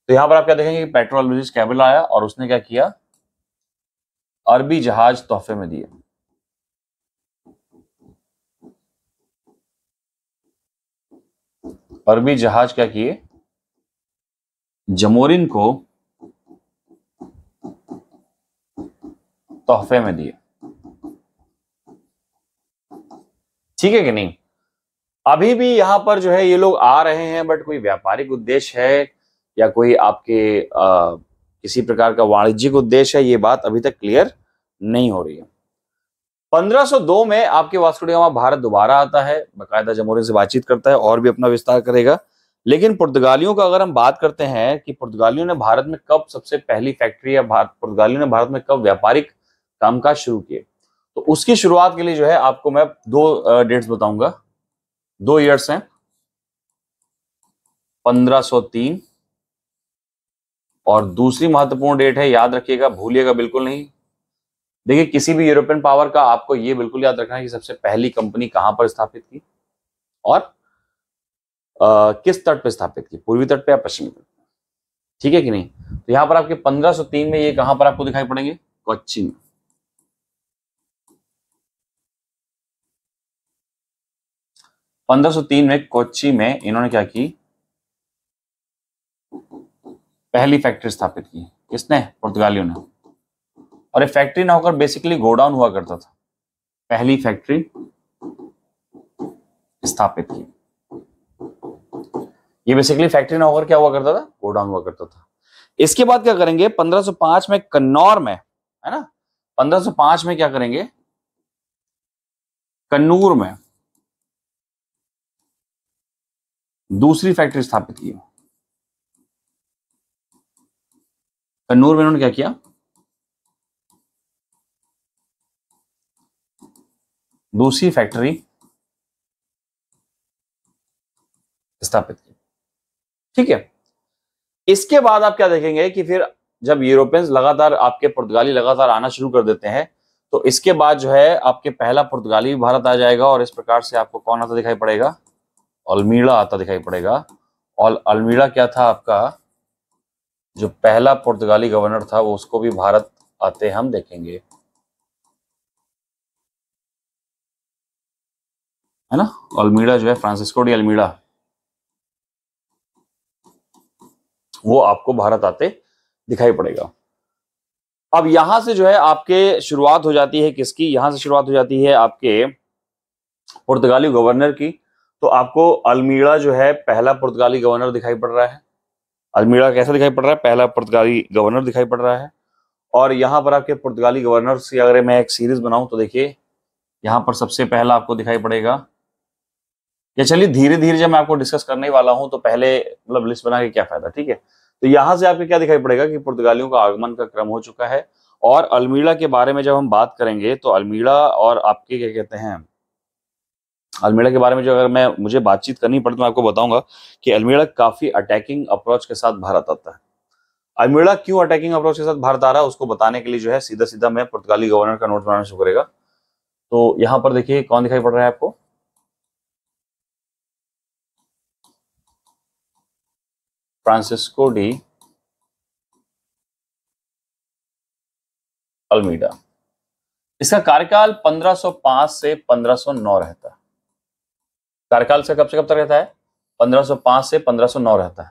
तो यहां पर आप क्या देखेंगे पेट्रोल कैबल कैबिल आया और उसने क्या किया अरबी जहाज तोहफे में दिए अरबी जहाज क्या किए जमोरिन को तोहफे में दिए ठीक है कि नहीं अभी भी यहां पर जो है ये लोग आ रहे हैं बट कोई व्यापारिक उद्देश्य है या कोई आपके आ, किसी प्रकार का वाणिज्यिक उद्देश्य है ये बात अभी तक क्लियर नहीं हो रही है 1502 में आपके वास्कुडिया भारत दोबारा आता है बकायदा जमोरे से बातचीत करता है और भी अपना विस्तार करेगा लेकिन पुर्तगालियों का अगर हम बात करते हैं कि पुर्तगालियों ने भारत में कब सबसे पहली फैक्ट्री या भारत पुर्तगालियों ने भारत में कब व्यापारिक कामकाज शुरू किए तो उसकी शुरुआत के लिए जो है आपको मैं दो डेट्स बताऊंगा दो ईयर्स हैं 1503 और दूसरी महत्वपूर्ण डेट है याद रखिएगा भूलिएगा बिल्कुल नहीं देखिए किसी भी यूरोपियन पावर का आपको यह बिल्कुल याद रखना है कि सबसे पहली कंपनी कहां पर स्थापित की और आ, किस तट पर स्थापित की पूर्वी तट पे या पश्चिमी तट ठीक है कि नहीं तो यहां पर आपके 1503 में ये कहां पर आपको दिखाई पड़ेंगे कोच्चि में 1503 में कोची में इन्होंने क्या की पहली फैक्ट्री स्थापित की किसने पुर्तगालियों ने और ये फैक्ट्री ना होकर बेसिकली गोडाउन हुआ करता था पहली फैक्ट्री स्थापित की ये बेसिकली फैक्ट्री ना होकर क्या हुआ करता था गोडाउन हुआ करता था इसके बाद क्या करेंगे 1505 में कन्नौर में है ना 1505 में क्या करेंगे कन्नूर में दूसरी फैक्ट्री स्थापित की कन्नूर में उन्होंने क्या किया दूसरी फैक्ट्री स्थापित की ठीक है इसके बाद आप क्या देखेंगे कि फिर जब यूरोपियंस लगातार आपके पुर्तगाली लगातार आना शुरू कर देते हैं तो इसके बाद जो है आपके पहला पुर्तगाली भारत आ जाएगा और इस प्रकार से आपको कौन आता दिखाई पड़ेगा अल्मीड़ा आता दिखाई पड़ेगा और अल्मीड़ा क्या था आपका जो पहला पुर्तगाली गवर्नर था वो उसको भी भारत आते हम देखेंगे है ना अल्मीड़ा जो है फ्रांसिस्को डी अल्मीड़ा वो आपको भारत आते दिखाई पड़ेगा अब यहां से जो है आपके शुरुआत हो जाती है किसकी यहां से शुरुआत हो जाती है आपके पुर्तगाली गवर्नर की तो आपको अल्मीड़ा जो है पहला पुर्तगाली गवर्नर दिखाई पड़ रहा है अल्मीड़ा कैसा दिखाई पड़ रहा है पहला पुर्तगाली गवर्नर दिखाई पड़ रहा है और यहाँ पर आपके पुर्तगाली गवर्नर से अगर मैं एक सीरीज बनाऊं तो देखिए यहाँ पर सबसे पहला आपको दिखाई पड़ेगा या चलिए धीरे धीरे जब मैं आपको डिस्कस करने वाला हूँ तो पहले मतलब लिस्ट बना के क्या फायदा ठीक है तो यहाँ से आपको क्या दिखाई पड़ेगा कि पुर्तगालियों का आगमन का क्रम हो चुका है और अल्मीड़ा के बारे में जब हम बात करेंगे तो अल्मीड़ा और आपके क्या कहते हैं अल्मीड़ा के बारे में जो अगर मैं मुझे बातचीत करनी पड़े तो मैं आपको बताऊंगा कि अल्मीड़ा काफी अटैकिंग अप्रोच के साथ भारत आता है अल्मीड़ा क्यों अटैकिंग अप्रोच के साथ भारत आ रहा है उसको बताने के लिए जो है सीधा सीधा मैं पुर्तगाली गवर्नर का नोट बनाना शुरू करेगा तो यहां पर देखिए कौन दिखाई पड़ रहा है आपको फ्रांसिस्को डी अल्मीडा इसका कार्यकाल 1505 से 1509 रहता है कार्यकाल से कब से कब तक रहता है 1505 से 1509 रहता है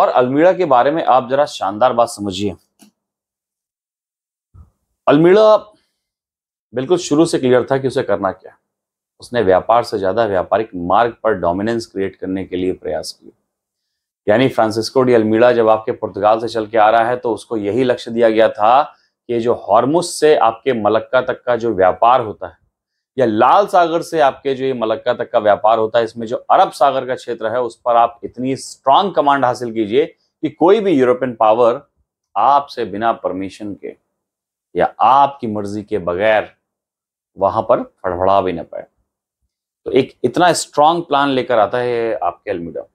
और अल्मीड़ा के बारे में आप जरा शानदार बात समझिए अल्मीड़ा बिल्कुल शुरू से क्लियर था कि उसे करना क्या उसने व्यापार से ज्यादा व्यापारिक मार्ग पर डोमिनेंस क्रिएट करने के लिए प्रयास किए यानी फ्रांसिस्को डी अल्मीड़ा जब आपके पुर्तगाल से चल के आ रहा है तो उसको यही लक्ष्य दिया गया था कि जो हॉर्मुस से आपके मलक्का तक का जो व्यापार होता है या लाल सागर से आपके जो ये मलक्का तक का व्यापार होता है इसमें जो अरब सागर का क्षेत्र है उस पर आप इतनी स्ट्रांग कमांड हासिल कीजिए कि कोई भी यूरोपियन पावर आपसे बिना परमिशन के या आपकी मर्जी के बगैर वहां पर फड़फड़ा भी ना पाए तो एक इतना स्ट्रांग प्लान लेकर आता है आपके अल्मीडा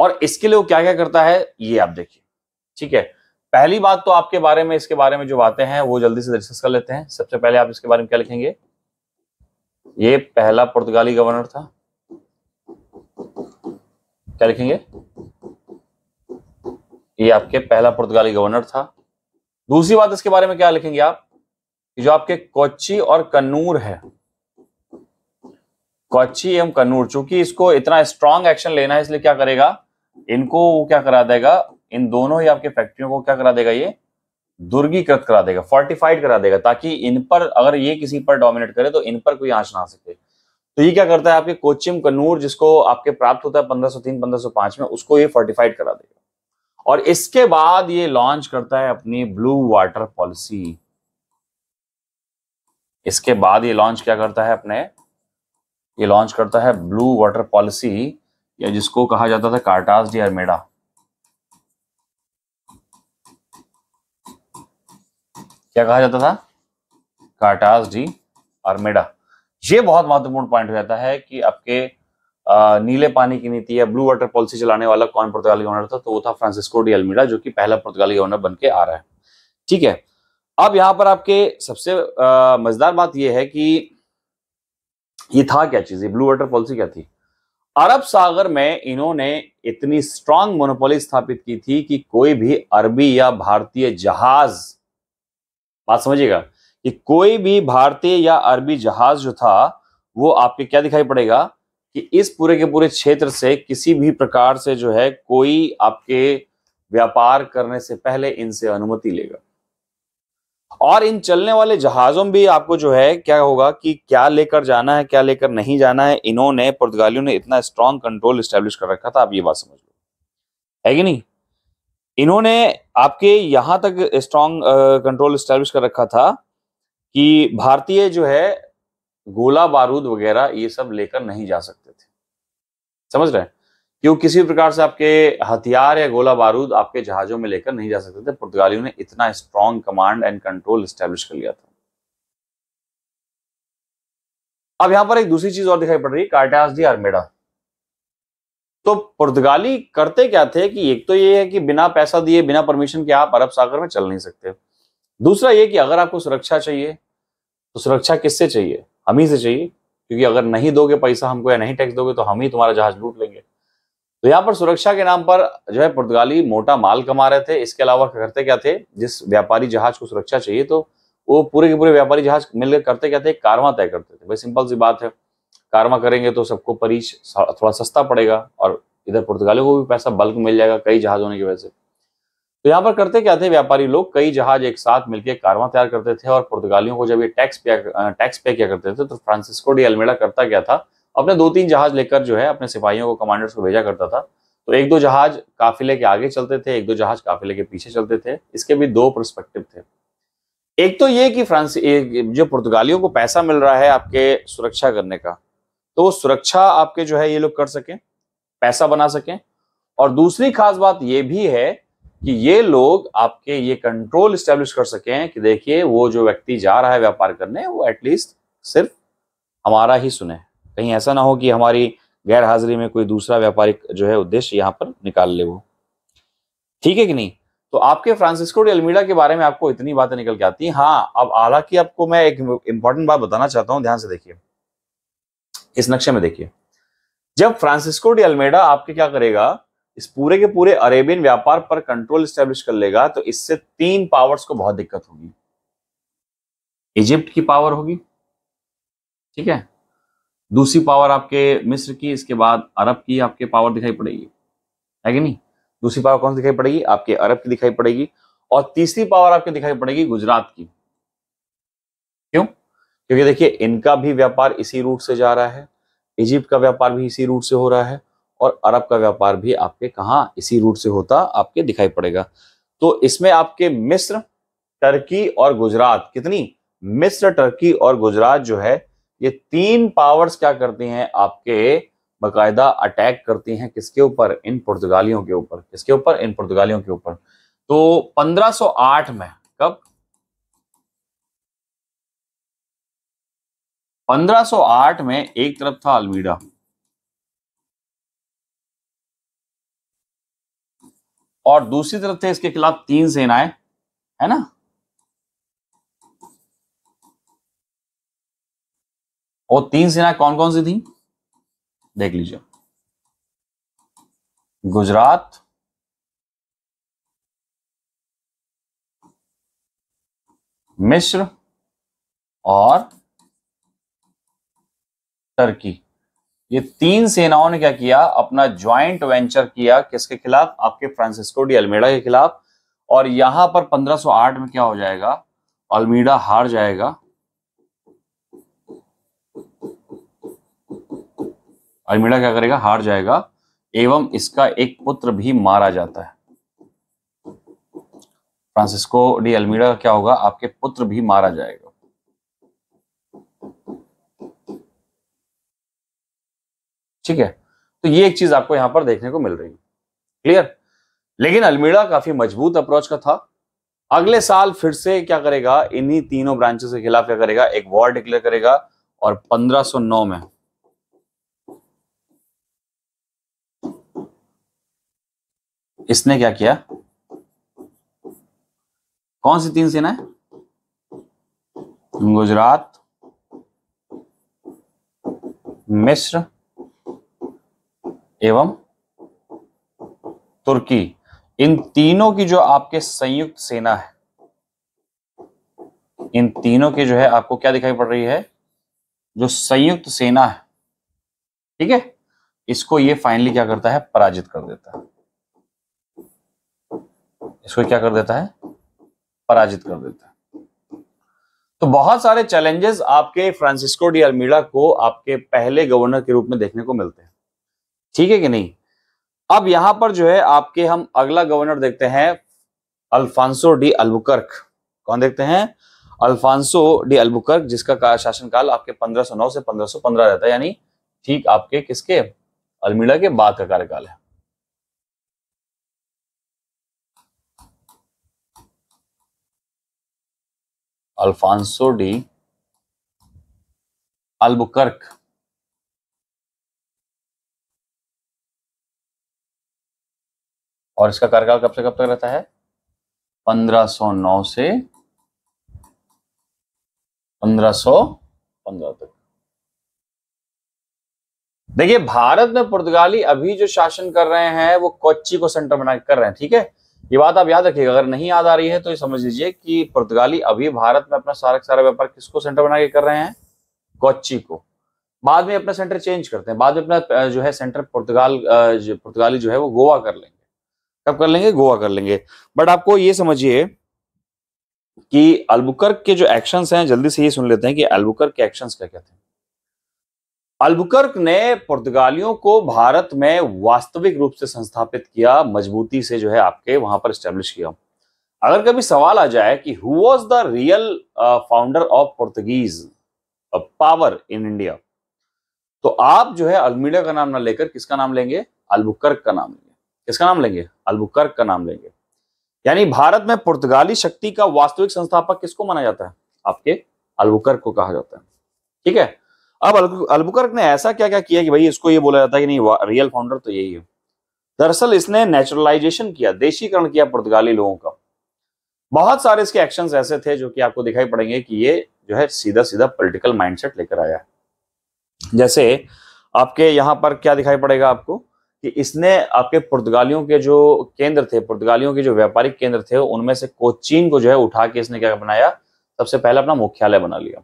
और इसके लिए वो क्या क्या करता है ये आप देखिए ठीक है पहली बात तो आपके बारे में इसके बारे में जो बातें हैं वो जल्दी से डिस्कस कर लेते हैं सबसे पहले आप इसके बारे में क्या लिखेंगे ये पहला पुर्तगाली गवर्नर था क्या लिखेंगे ये आपके पहला पुर्तगाली गवर्नर था दूसरी बात इसके बारे में क्या लिखेंगे आप जो आपके कोच्ची और कन्नूर है कोच्ची एवं कन्नूर चूंकि इसको इतना स्ट्रांग एक्शन लेना है इसलिए क्या करेगा इनको वो क्या करा देगा इन दोनों ही आपके फैक्ट्रियों को क्या करा देगा ये दुर्गीकृत करा देगा फोर्टिफाइड करा देगा ताकि इन पर अगर ये किसी पर डोमिनेट करे तो इन पर कोई आंच ना सके तो ये क्या करता है आपके कोचिम कन्नूर जिसको आपके प्राप्त होता है 1503 1505 में उसको ये फोर्टिफाइड करा देगा और इसके बाद ये लॉन्च करता है अपनी ब्लू वाटर पॉलिसी इसके बाद ये लॉन्च क्या करता है अपने ये लॉन्च करता है ब्लू वाटर पॉलिसी या जिसको कहा जाता था कार्टास डी अरमेडा क्या कहा जाता था कार्टास डी आर्मेडा ये बहुत महत्वपूर्ण पॉइंट हो जाता है कि आपके आ, नीले पानी की नीति या ब्लू वाटर पॉलिसी चलाने वाला कौन पुर्तगाली गवर्नर था तो वो था फ्रांसिस्को डी अल्मीडा जो कि पहला पुर्तगाली गवर्नर बन के आ रहा है ठीक है अब यहां पर आपके सबसे मजेदार बात यह है कि ये था क्या चीज ये ब्लू वाटर पॉलिसी क्या थी अरब सागर में इन्होंने इतनी स्ट्रांग मोनोपोली स्थापित की थी कि कोई भी अरबी या भारतीय जहाज बात समझिएगा कि कोई भी भारतीय या अरबी जहाज जो था वो आपके क्या दिखाई पड़ेगा कि इस पूरे के पूरे क्षेत्र से किसी भी प्रकार से जो है कोई आपके व्यापार करने से पहले इनसे अनुमति लेगा और इन चलने वाले जहाजों में भी आपको जो है क्या होगा कि क्या लेकर जाना है क्या लेकर नहीं जाना है इन्होंने पुर्तगालियों ने इतना स्ट्रांग कंट्रोल स्टेब्लिश कर रखा था आप ये बात समझ लो है कि नहीं इन्होंने आपके यहां तक स्ट्रांग कंट्रोल स्टैब्लिश कर रखा था कि भारतीय जो है गोला बारूद वगैरह ये सब लेकर नहीं जा सकते थे समझ रहे हैं क्यों किसी भी प्रकार से आपके हथियार या गोला बारूद आपके जहाजों में लेकर नहीं जा सकते थे पुर्तगालियों ने इतना strong command and control establish कर लिया था अब यहां पर एक दूसरी चीज और दिखाई पड़ रही है कार्टास दी आर्मेडा तो पुर्तगाली करते क्या थे कि एक तो ये है कि बिना पैसा दिए बिना परमिशन के आप अरब सागर में चल नहीं सकते दूसरा ये कि अगर आपको सुरक्षा चाहिए तो सुरक्षा किससे चाहिए हम ही से चाहिए क्योंकि अगर नहीं दोगे पैसा हमको या नहीं टैक्स दोगे तो हम ही तुम्हारा जहाज लूट लेंगे तो यहाँ पर सुरक्षा के नाम पर जो है पुर्तगाली मोटा माल कमा रहे थे इसके अलावा करते क्या थे जिस व्यापारी जहाज को सुरक्षा चाहिए तो वो पूरे के पूरे व्यापारी जहाज मिलकर करते क्या थे कारवां तय करते थे भाई सिंपल सी बात है कारवा करेंगे तो सबको परीच थोड़ा सस्ता पड़ेगा और इधर पुर्तगालियों को भी पैसा बल्क मिल जाएगा कई जहाज होने की वजह से तो यहाँ पर करते क्या थे व्यापारी लोग कई जहाज एक साथ मिलकर कारवा तैयार करते थे और पुर्तगालियों को जब ये टैक्स पे टैक्स पे किया करते थे तो फ्रांसिस्को डी अल्मेडा करता क्या था अपने दो तीन जहाज लेकर जो है अपने सिपाहियों को कमांडर्स को भेजा करता था तो एक दो जहाज काफिले के आगे चलते थे एक दो जहाज काफिले के पीछे चलते थे इसके भी दो परस्पेक्टिव थे एक तो ये कि फ्रांस जो पुर्तगालियों को पैसा मिल रहा है आपके सुरक्षा करने का तो सुरक्षा आपके जो है ये लोग कर सकें पैसा बना सकें और दूसरी खास बात ये भी है कि ये लोग आपके ये कंट्रोल स्टेब्लिश कर सकें कि देखिए वो जो व्यक्ति जा रहा है व्यापार करने वो एटलीस्ट सिर्फ हमारा ही सुने कहीं ऐसा ना हो कि हमारी गैर हाजिरी में कोई दूसरा व्यापारिक जो है उद्देश्य यहाँ पर निकाल ले वो ठीक है कि नहीं तो आपके फ्रांसिस्को डी अल्मीडा के बारे में आपको इतनी बातें निकल के आती हैं हाँ अब हालांकि आपको मैं एक इंपॉर्टेंट बात बताना चाहता हूँ ध्यान से देखिए इस नक्शे में देखिए जब फ्रांसिस्को डी अल्मेडा आपके क्या करेगा इस पूरे के पूरे अरेबियन व्यापार पर कंट्रोल स्टेब्लिश कर लेगा तो इससे तीन पावर्स को बहुत दिक्कत होगी इजिप्ट की पावर होगी ठीक है दूसरी पावर आपके मिस्र की इसके बाद अरब की आपके पावर दिखाई पड़ेगी है कि नहीं दूसरी पावर कौन सी दिखाई पड़ेगी आपके अरब की दिखाई पड़ेगी और तीसरी पावर आपके दिखाई पड़ेगी गुजरात की क्यों क्योंकि देखिए इनका भी व्यापार इसी रूट से जा रहा है इजिप्ट का व्यापार भी इसी रूट से हो रहा है और अरब का व्यापार भी आपके कहाँ इसी रूट से होता आपके दिखाई पड़ेगा तो इसमें आपके मिस्र टर्की और गुजरात कितनी मिस्र टर्की और गुजरात जो है ये तीन पावर्स क्या करती हैं आपके बकायदा अटैक करती हैं किसके ऊपर इन पुर्तगालियों के ऊपर किसके ऊपर इन पुर्तगालियों के ऊपर तो 1508 में कब 1508 में एक तरफ था अलमीडा और दूसरी तरफ थे इसके खिलाफ तीन सेनाएं है ना और तीन सेनाएं कौन कौन सी थी देख लीजिए गुजरात मिश्र और टर्की ये तीन सेनाओं ने क्या किया अपना ज्वाइंट वेंचर किया किसके खिलाफ आपके फ्रांसिस्को डी अल्मेडा के खिलाफ और यहां पर 1508 में क्या हो जाएगा अल्मीडा हार जाएगा अल्मीडा क्या करेगा हार जाएगा एवं इसका एक पुत्र भी मारा जाता है फ्रांसिस्को डी अल्मीडा क्या होगा आपके पुत्र भी मारा जाएगा ठीक है तो ये एक चीज आपको यहां पर देखने को मिल रही है क्लियर लेकिन अल्मीड़ा काफी मजबूत अप्रोच का था अगले साल फिर से क्या करेगा इन्हीं तीनों ब्रांचेस के खिलाफ क्या करेगा एक वॉर डिक्लेयर करेगा और 1509 में इसने क्या किया कौन सी तीन सेना है गुजरात मिस्र एवं तुर्की इन तीनों की जो आपके संयुक्त सेना है इन तीनों के जो है आपको क्या दिखाई पड़ रही है जो संयुक्त सेना है ठीक है इसको ये फाइनली क्या करता है पराजित कर देता है इसको क्या कर देता है पराजित कर देता है तो बहुत सारे चैलेंजेस आपके फ्रांसिस्को डी अल्मीडा को आपके पहले गवर्नर के रूप में देखने को मिलते हैं ठीक है कि नहीं अब यहां पर जो है आपके हम अगला गवर्नर देखते हैं अल्फांसो डी अल्बुकर्क कौन देखते हैं अल्फांसो डी अल्बुकर्क जिसका शासनकाल आपके 1509 से 1515 रहता है यानी ठीक आपके किसके अल्मीड़ा के बाद का कार्यकाल है अल्फांसो डी अल्बुकर्क और इसका कार्यकाल कब से कब तक रहता है 1509 से 1515 तक देखिए भारत में पुर्तगाली अभी जो शासन कर रहे हैं वो कोच्ची को सेंटर बना कर रहे हैं ठीक है ये बात आप याद रखिएगा अगर नहीं याद आ रही है तो ये समझ लीजिए कि पुर्तगाली अभी भारत में अपना सारा सारा व्यापार किसको सेंटर बना के कर रहे हैं कोच्ची को बाद में अपना सेंटर चेंज करते हैं बाद में अपना जो है सेंटर पुर्तगाल पुर्तगाली जो है वो गोवा कर लेंगे कब कर लेंगे गोवा कर लेंगे बट आपको ये समझिए कि अल्बुकर्क के जो एक्शंस हैं जल्दी से ये सुन लेते हैं कि अल्बुकर्क के एक्शंस क्या क्या थे अल्बुकर्क ने पुर्तगालियों को भारत में वास्तविक रूप से संस्थापित किया मजबूती से जो है आपके वहां पर स्टेब्लिश किया अगर कभी सवाल आ जाए कि who was the real founder of Portuguese power in India तो आप जो है अल्मीडिया का नाम ना लेकर किसका नाम लेंगे अल्बुकर्क का नाम लेंगे किसका नाम लेंगे अल्बुकर्क का नाम लेंगे यानी भारत में पुर्तगाली शक्ति का वास्तविक संस्थापक किसको माना जाता है आपके अल्बुकर्क को कहा जाता है ठीक है अब अल्बुकर्क ने ऐसा क्या क्या किया कि भाई इसको ये बोला जाता है कि नहीं रियल फाउंडर तो यही है दरअसल इसने नेचुरलाइजेशन किया देशीकरण किया पुर्तगाली लोगों का बहुत सारे इसके एक्शन ऐसे थे जो कि आपको दिखाई पड़ेंगे कि ये जो है सीधा सीधा पोलिटिकल माइंड लेकर आया जैसे आपके यहां पर क्या दिखाई पड़ेगा आपको कि इसने आपके पुर्तगालियों के जो केंद्र थे पुर्तगालियों के जो व्यापारिक केंद्र थे उनमें से कोचीन को जो है उठा के इसने क्या बनाया सबसे पहले अपना मुख्यालय बना लिया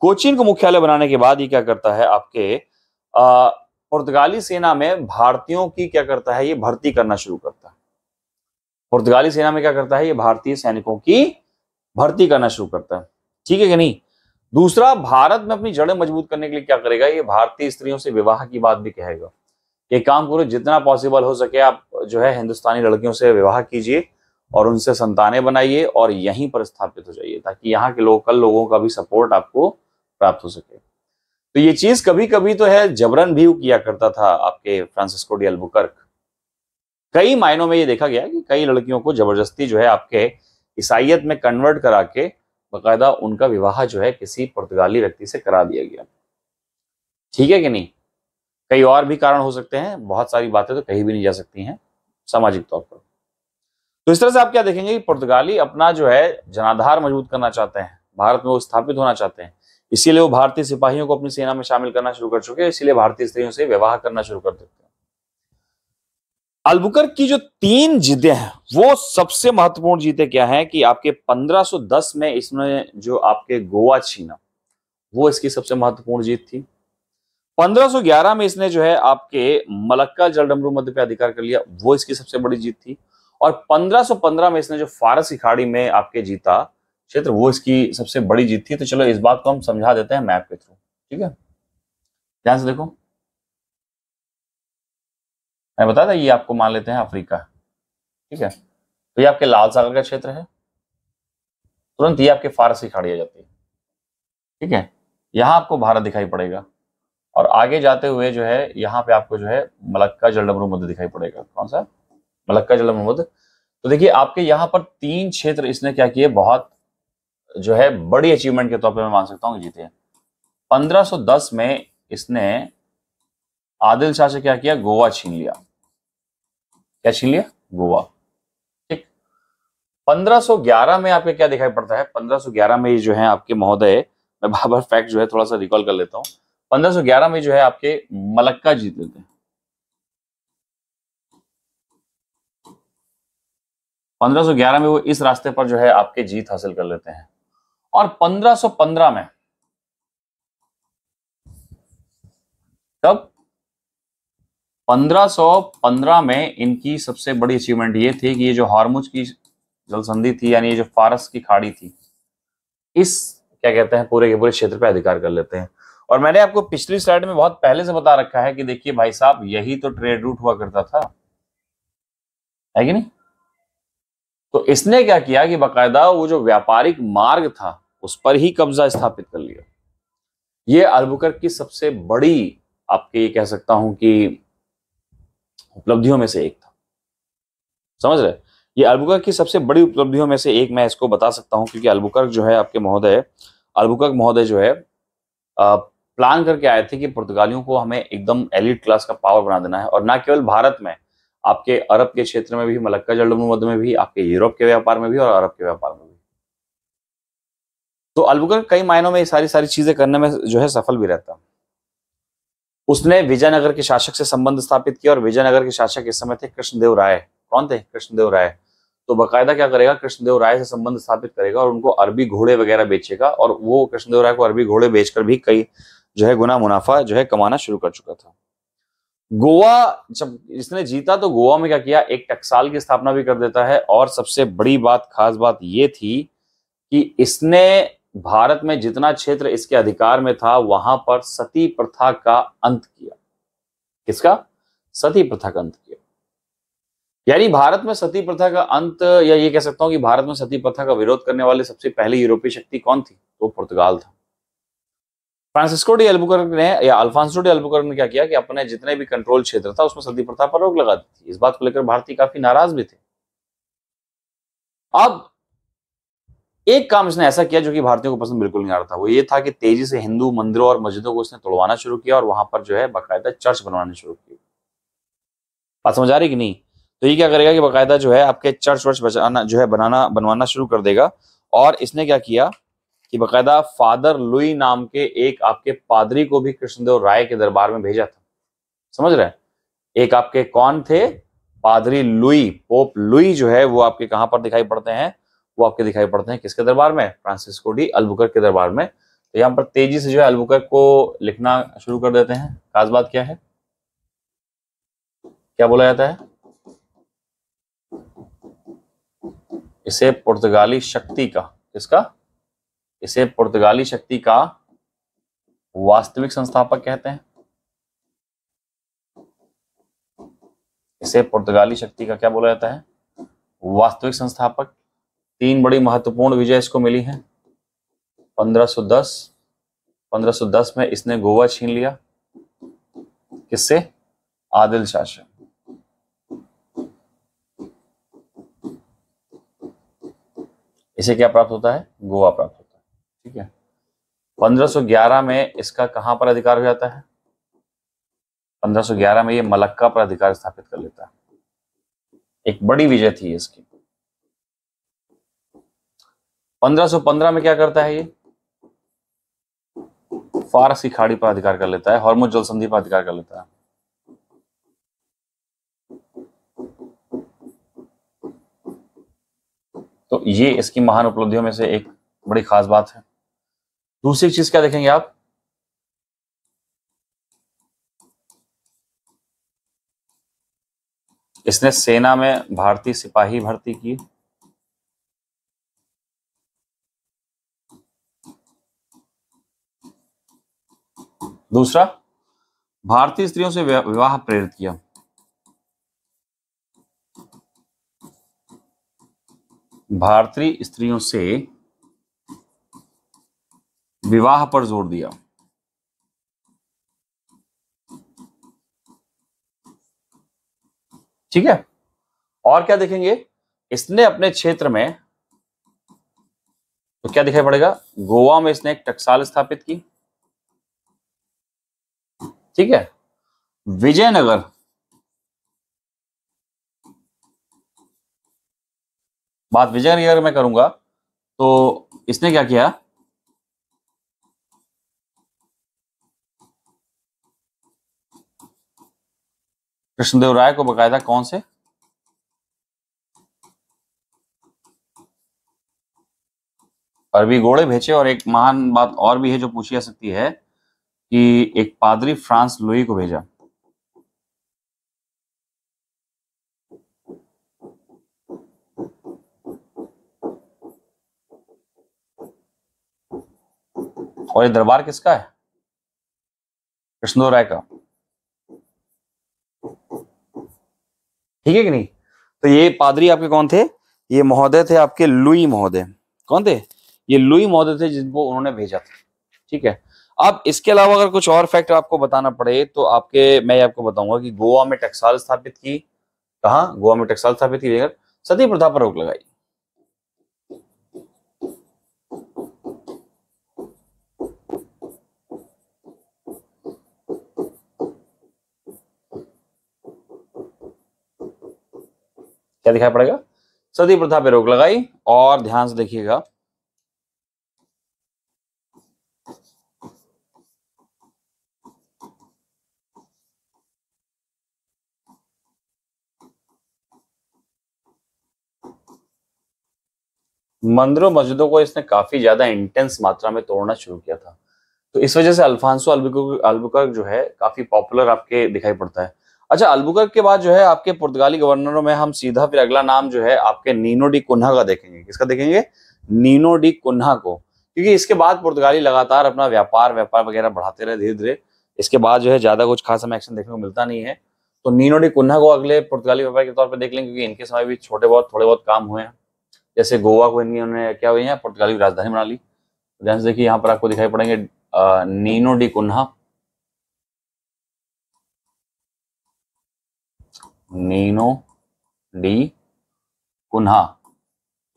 कोचीन को मुख्यालय बनाने के बाद ये क्या करता है आपके पुर्तगाली सेना में भारतीयों की क्या करता है ये भर्ती करना शुरू करता है पुर्तगाली सेना में क्या करता है ये भारतीय सैनिकों की भर्ती करना शुरू करता है ठीक है कि नहीं दूसरा भारत में अपनी जड़ें मजबूत करने के लिए क्या करेगा ये भारतीय स्त्रियों से विवाह की बात भी कहेगा ये काम करो जितना पॉसिबल हो सके आप जो है हिंदुस्तानी लड़कियों से विवाह कीजिए और उनसे संतानें बनाइए और यहीं पर स्थापित हो जाइए ताकि यहाँ के लोकल लोगों का भी सपोर्ट आपको प्राप्त हो सके तो ये चीज कभी कभी तो है जबरन भी किया करता था आपके फ्रांसिस्को डी अल्बुकर्क कई मायनों में ये देखा गया कि कई लड़कियों को जबरदस्ती जो है आपके ईसाइत में कन्वर्ट करा के बाकायदा उनका विवाह जो है किसी पुर्तगाली व्यक्ति से करा दिया गया ठीक है कि नहीं कई और भी कारण हो सकते हैं बहुत सारी बातें तो कहीं भी नहीं जा सकती हैं सामाजिक तौर पर तो इस तरह से आप क्या देखेंगे कि पुर्तगाली अपना जो है जनाधार मजबूत करना चाहते हैं भारत में वो स्थापित होना चाहते हैं इसीलिए वो भारतीय सिपाहियों को अपनी सेना में शामिल करना शुरू कर चुके हैं इसीलिए भारतीय स्त्रियों से विवाह करना शुरू कर देते हैं अलबुकर की जो तीन जीतें हैं वो सबसे महत्वपूर्ण जीते क्या है कि आपके 1510 में इसने जो आपके गोवा छीना वो इसकी सबसे महत्वपूर्ण जीत थी 1511 में इसने जो है आपके मलक्का जलडमरू मध्य पे अधिकार कर लिया वो इसकी सबसे बड़ी जीत थी और 1515 में इसने जो फारस की खाड़ी में आपके जीता क्षेत्र वो इसकी सबसे बड़ी जीत थी तो चलो इस बात को हम समझा देते हैं मैप के थ्रू ठीक है ध्यान से देखो मैं बता था ये आपको मान लेते हैं अफ्रीका ठीक है तो ये आपके लाल सागर का क्षेत्र है तुरंत ये आपके की खाड़ी आ जाती है ठीक है यहां आपको भारत दिखाई पड़ेगा और आगे जाते हुए जो है यहाँ पे आपको जो है मलक्का जलडमरू दिखाई पड़ेगा कौन सा मलक्का जलडमरू तो देखिए आपके यहाँ पर तीन क्षेत्र इसने क्या किए बहुत जो है बड़ी अचीवमेंट के तौर पर मैं मान सकता हूँ जीते 1510 में इसने आदिल शाह से क्या किया गोवा छीन लिया क्या छीन लिया गोवा ठीक 1511 में आपके क्या दिखाई पड़ता है 1511 में ये जो है आपके महोदय मैं बाबर फैक्ट जो है थोड़ा सा रिकॉल कर लेता हूँ पंद्रह में जो है आपके मलक्का जीत लेते हैं पंद्रह 1511 में वो इस रास्ते पर जो है आपके जीत हासिल कर लेते हैं और 1515 में तब 1515 में इनकी सबसे बड़ी अचीवमेंट ये थी कि ये जो हारमुज की जलसंधि थी यानी ये जो फारस की खाड़ी थी इस क्या कहते हैं पूरे के पूरे क्षेत्र पर अधिकार कर लेते हैं और मैंने आपको पिछली स्लाइड में बहुत पहले से बता रखा है कि देखिए भाई साहब यही तो ट्रेड रूट हुआ करता था है कि नहीं तो इसने क्या किया कि बाकायदा वो जो व्यापारिक मार्ग था उस पर ही कब्जा स्थापित कर लिया ये अल्बुकर की सबसे बड़ी आपके ये कह सकता हूं कि उपलब्धियों में से एक था समझ रहे ये अल्बुकर्क की सबसे बड़ी उपलब्धियों में से एक मैं इसको बता सकता हूं क्योंकि अल्बुकर्क जो है आपके महोदय अल्बुकर्क महोदय जो है प्लान करके आए थे कि पुर्तगालियों को हमें एकदम एलिट क्लास का पावर बना देना है और ना केवल भारत में आपके अरब के क्षेत्र में भी मलक्का जलमनुमद में भी आपके यूरोप के व्यापार में भी और अरब के व्यापार में भी तो अलबुकर कई मायनों में ये सारी सारी चीजें करने में जो है सफल भी रहता उसने विजयनगर के शासक से संबंध स्थापित किया और विजयनगर के शासक इस समय थे कृष्णदेव राय कौन थे कृष्णदेव राय तो बकायदा क्या करेगा कृष्णदेव राय से संबंध स्थापित करेगा और उनको अरबी घोड़े वगैरह बेचेगा और वो कृष्णदेव राय को अरबी घोड़े बेचकर भी कई जो है गुना मुनाफा जो है कमाना शुरू कर चुका था गोवा जब इसने जीता तो गोवा में क्या किया एक टक्साल की स्थापना भी कर देता है और सबसे बड़ी बात खास बात यह थी कि इसने भारत में जितना क्षेत्र इसके अधिकार में था वहां पर सती प्रथा का अंत किया किसका सती प्रथा का अंत किया यानी भारत में सती प्रथा का अंत या ये कह सकता हूं कि भारत में सती प्रथा का विरोध करने वाले सबसे पहली यूरोपीय शक्ति कौन थी वो पुर्तगाल था फ्रांसिस्को डी एल्बुकर ने या अल्फांसो डी एल्बुकर ने क्या किया कि अपने जितने भी कंट्रोल क्षेत्र था उसमें सदी प्रथा पर रोक लगा दी थी इस बात को लेकर भारतीय काफी नाराज भी थे अब एक काम इसने ऐसा किया जो कि भारतीयों को पसंद बिल्कुल नहीं आ रहा था वो ये था कि तेजी से हिंदू मंदिरों और मस्जिदों को इसने तोड़वाना शुरू किया और वहां पर जो है बाकायदा चर्च बनवाने शुरू किए बात समझ आ रही कि नहीं तो ये क्या करेगा कि बाकायदा जो है आपके चर्च वर्च बचाना जो है बनाना बनवाना शुरू कर देगा और इसने क्या किया कि बकायदा फादर लुई नाम के एक आपके पादरी को भी कृष्णदेव राय के दरबार में भेजा था समझ रहे हैं एक आपके कौन थे पादरी लुई पोप लुई जो है वो आपके कहां पर दिखाई पड़ते हैं वो आपके दिखाई पड़ते हैं किसके दरबार में फ्रांसिस्को डी अल्बुकर के दरबार में तो यहां पर तेजी से जो है अल्बुकर को लिखना शुरू कर देते हैं खास बात क्या है क्या बोला जाता है इसे पुर्तगाली शक्ति का किसका इसे पुर्तगाली शक्ति का वास्तविक संस्थापक कहते हैं इसे पुर्तगाली शक्ति का क्या बोला जाता है वास्तविक संस्थापक तीन बड़ी महत्वपूर्ण विजय इसको मिली है 1510 1510 में इसने गोवा छीन लिया किससे आदिल शाह इसे क्या प्राप्त होता है गोवा प्राप्त होता है ठीक है 1511 में इसका कहां पर अधिकार हो जाता है 1511 में ये मलक्का पर अधिकार स्थापित कर लेता है एक बड़ी विजय थी इसकी 1515 में क्या करता है ये फारस की खाड़ी पर अधिकार कर लेता है हॉर्मोन जल संधि पर अधिकार कर लेता है तो ये इसकी महान उपलब्धियों में से एक बड़ी खास बात है दूसरी चीज क्या देखेंगे आप इसने सेना में भारतीय सिपाही भर्ती की दूसरा भारतीय स्त्रियों से विवाह प्रेरित किया भारतीय स्त्रियों से विवाह पर जोर दिया ठीक है और क्या देखेंगे इसने अपने क्षेत्र में तो क्या दिखाई पड़ेगा गोवा में इसने एक टक्साल स्थापित की ठीक है विजयनगर बात विजयनगर में करूंगा तो इसने क्या किया कृष्णदेव राय को बकायदा कौन से अरबी घोड़े भेजे और एक महान बात और भी है जो पूछी जा सकती है कि एक पादरी फ्रांस लुई को भेजा और ये दरबार किसका है कृष्णदेव राय का ठीक है कि नहीं तो ये पादरी आपके कौन थे ये महोदय थे आपके लुई महोदय कौन थे ये लुई महोदय थे जिनको उन्होंने भेजा था ठीक है अब इसके अलावा अगर कुछ और फैक्ट आपको बताना पड़े तो आपके मैं आपको बताऊंगा कि गोवा में टक्साल स्थापित की कहा गोवा में टक्साल स्थापित की सती प्रथा पर रोक लगाई क्या दिखाई पड़ेगा सती प्रथा पे रोक लगाई और ध्यान से देखिएगा मंदिरों मस्जिदों को इसने काफी ज्यादा इंटेंस मात्रा में तोड़ना शुरू किया था तो इस वजह से अल्फांसो अल्बुकर जो है काफी पॉपुलर आपके दिखाई पड़ता है अच्छा अलबुगर के बाद जो है आपके पुर्तगाली गवर्नरों में हम सीधा फिर अगला नाम जो है आपके नीनो डी कुन्हा का देखेंगे किसका देखेंगे नीनो डी कुन्हा को क्योंकि इसके बाद पुर्तगाली लगातार अपना व्यापार व्यापार वगैरह बढ़ाते रहे धीरे धीरे इसके बाद जो है ज्यादा कुछ खास हमें एक्शन देखने को मिलता नहीं है तो नीनो डी कुन्हा को अगले पुर्तगाली व्यापार के तौर पर देख लें क्योंकि इनके समय भी छोटे बहुत थोड़े बहुत काम हुए हैं जैसे गोवा को इन्होंने क्या हुई है पुर्तगाली राजधानी बना ली तो ध्यान से देखिए यहाँ पर आपको दिखाई पड़ेंगे Nuno da Cunha Nuno da Cunha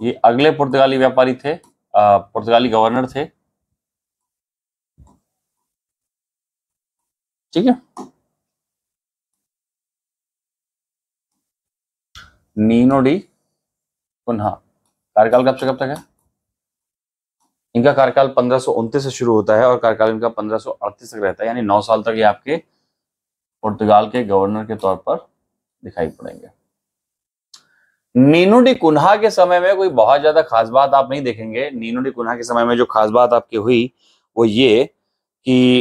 ये अगले पुर्तगाली व्यापारी थे पुर्तगाली गवर्नर थे ठीक है नीनो डी पुनः कार्यकाल कब से कब तक है इनका कार्यकाल पंद्रह से शुरू होता है और कार्यकाल इनका पंद्रह तक रहता है यानी नौ साल तक ये आपके पुर्तगाल के गवर्नर के तौर पर दिखाई पड़ेंगे नीनू डी कुन्हा के समय में कोई बहुत ज्यादा खास बात आप नहीं देखेंगे नीनू डी कुन्हा के समय में जो खास बात आपकी हुई वो ये कि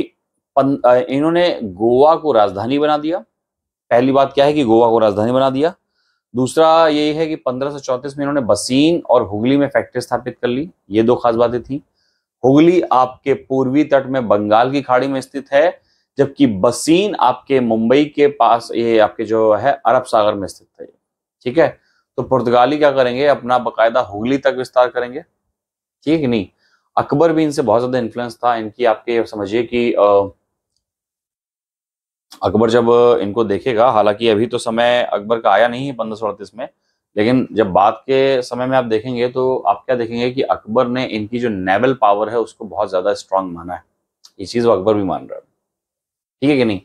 इन्होंने गोवा को राजधानी बना दिया पहली बात क्या है कि गोवा को राजधानी बना दिया दूसरा ये है कि पंद्रह में इन्होंने बसीन और हुगली में फैक्ट्री स्थापित कर ली ये दो खास बातें थी हुगली आपके पूर्वी तट में बंगाल की खाड़ी में स्थित है जबकि बसीन आपके मुंबई के पास ये आपके जो है अरब सागर में स्थित है ठीक है तो पुर्तगाली क्या करेंगे अपना बकायदा हुगली तक विस्तार करेंगे ठीक नहीं अकबर भी इनसे बहुत ज्यादा इन्फ्लुएंस था इनकी आपके समझिए कि आ, अकबर जब इनको देखेगा हालांकि अभी तो समय अकबर का आया नहीं है पंद्रह में लेकिन जब बात के समय में आप देखेंगे तो आप क्या देखेंगे कि अकबर ने इनकी जो नेवल पावर है उसको बहुत ज्यादा स्ट्रांग माना है ये चीज वो अकबर भी मान रहा है ठीक है कि नहीं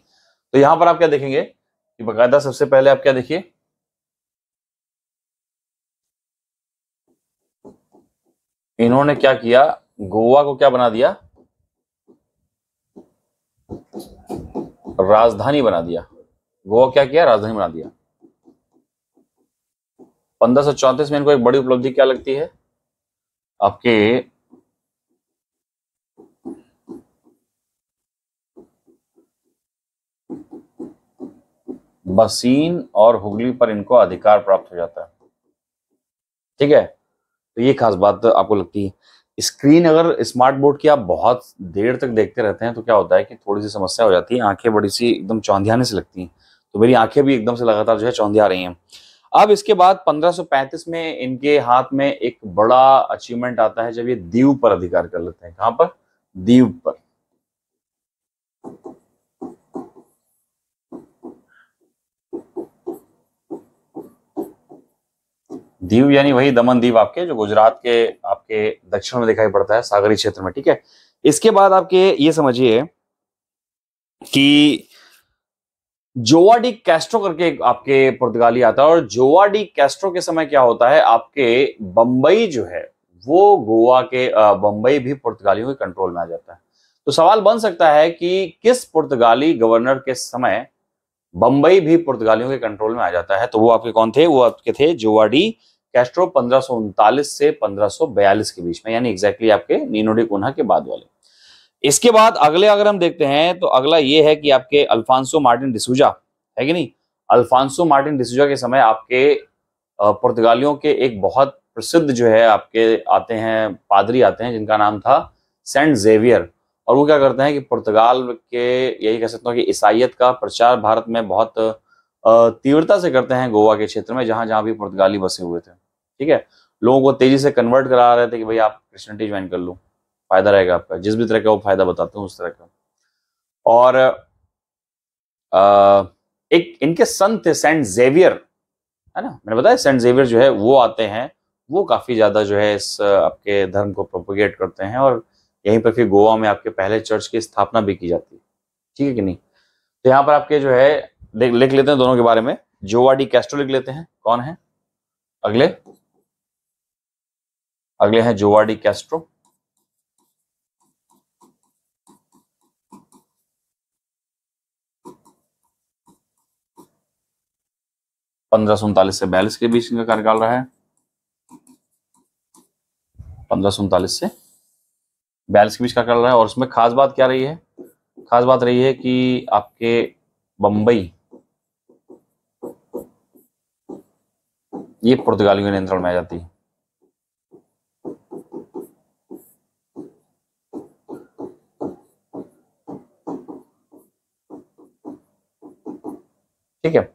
तो यहां पर आप क्या देखेंगे कि बकायदा सबसे पहले आप क्या देखिए इन्होंने क्या किया गोवा को क्या बना दिया राजधानी बना दिया गोवा क्या किया राजधानी बना दिया पंद्रह में इनको एक बड़ी उपलब्धि क्या लगती है आपके बसीन और हुगली पर इनको अधिकार प्राप्त हो जाता है ठीक है तो ये खास बात आपको लगती है स्क्रीन अगर स्मार्ट बोर्ड की आप बहुत देर तक देखते रहते हैं तो क्या होता है कि थोड़ी सी समस्या हो जाती है आंखें बड़ी सी एकदम चौंधियाने से लगती हैं तो मेरी आंखें भी एकदम से लगातार जो है चौंधिया रही हैं अब इसके बाद 1535 में इनके हाथ में एक बड़ा अचीवमेंट आता है जब ये दीव पर अधिकार कर लेते हैं कहां पर दीव पर दीव यानी वही दमन दीव आपके जो गुजरात के आपके दक्षिण में दिखाई पड़ता है सागरी क्षेत्र में ठीक है इसके बाद आपके ये समझिए कि जोवा डी कैस्ट्रो करके आपके पुर्तगाली आता है और जोवा डी कैस्ट्रो के समय क्या होता है आपके बंबई जो है वो गोवा के बंबई भी पुर्तगालियों के कंट्रोल में आ जाता है तो सवाल बन सकता है कि किस पुर्तगाली गवर्नर के समय बंबई भी पुर्तगालियों के कंट्रोल में आ जाता है तो वो आपके कौन थे वो आपके थे जोवाडी कैस्ट्रो पंद्रह से पंद्रह के बीच में यानी एग्जैक्टली आपके नीनोडी कोना के बाद वाले इसके बाद अगले अगर हम देखते हैं तो अगला ये है कि आपके अल्फांसो मार्टिन डिसूजा है कि नहीं अल्फांसो मार्टिन डिसूजा के समय आपके पुर्तगालियों के एक बहुत प्रसिद्ध जो है आपके आते हैं पादरी आते हैं जिनका नाम था सेंट जेवियर और वो क्या करते हैं कि पुर्तगाल के यही कह सकते हो कि ईसाइत का प्रचार भारत में बहुत तीव्रता से करते हैं गोवा के क्षेत्र में जहां जहां भी पुर्तगाली बसे हुए थे ठीक है लोगों को तेजी से कन्वर्ट करा रहे थे कि भाई आप क्रिश्चनिटी ज्वाइन कर लो फायदा रहेगा आपका जिस भी तरह का वो फायदा बताते हैं उस तरह का और आ, एक इनके संत थे सेंट जेवियर है ना मैंने बताया सेंट जेवियर जो है वो आते हैं वो काफी ज्यादा जो है इस आपके धर्म को प्रोपोगेट करते हैं और यहीं पर फिर गोवा में आपके पहले चर्च की स्थापना भी की जाती है ठीक है कि नहीं तो यहाँ पर आपके जो है लिख लेते हैं दोनों के बारे में जोवाडी कैस्ट्रो लिख लेते हैं कौन है अगले अगले हैं जोवाडी कैस्ट्रो पंद्रह उनतालीस से बयालीस के बीच इनका कार्यकाल रहा है पंद्रह से बैल्स के बीच का कर रहा है और उसमें खास बात क्या रही है खास बात रही है कि आपके बंबई ये पुर्तगालियों के नियंत्रण में आ जाती है ठीक है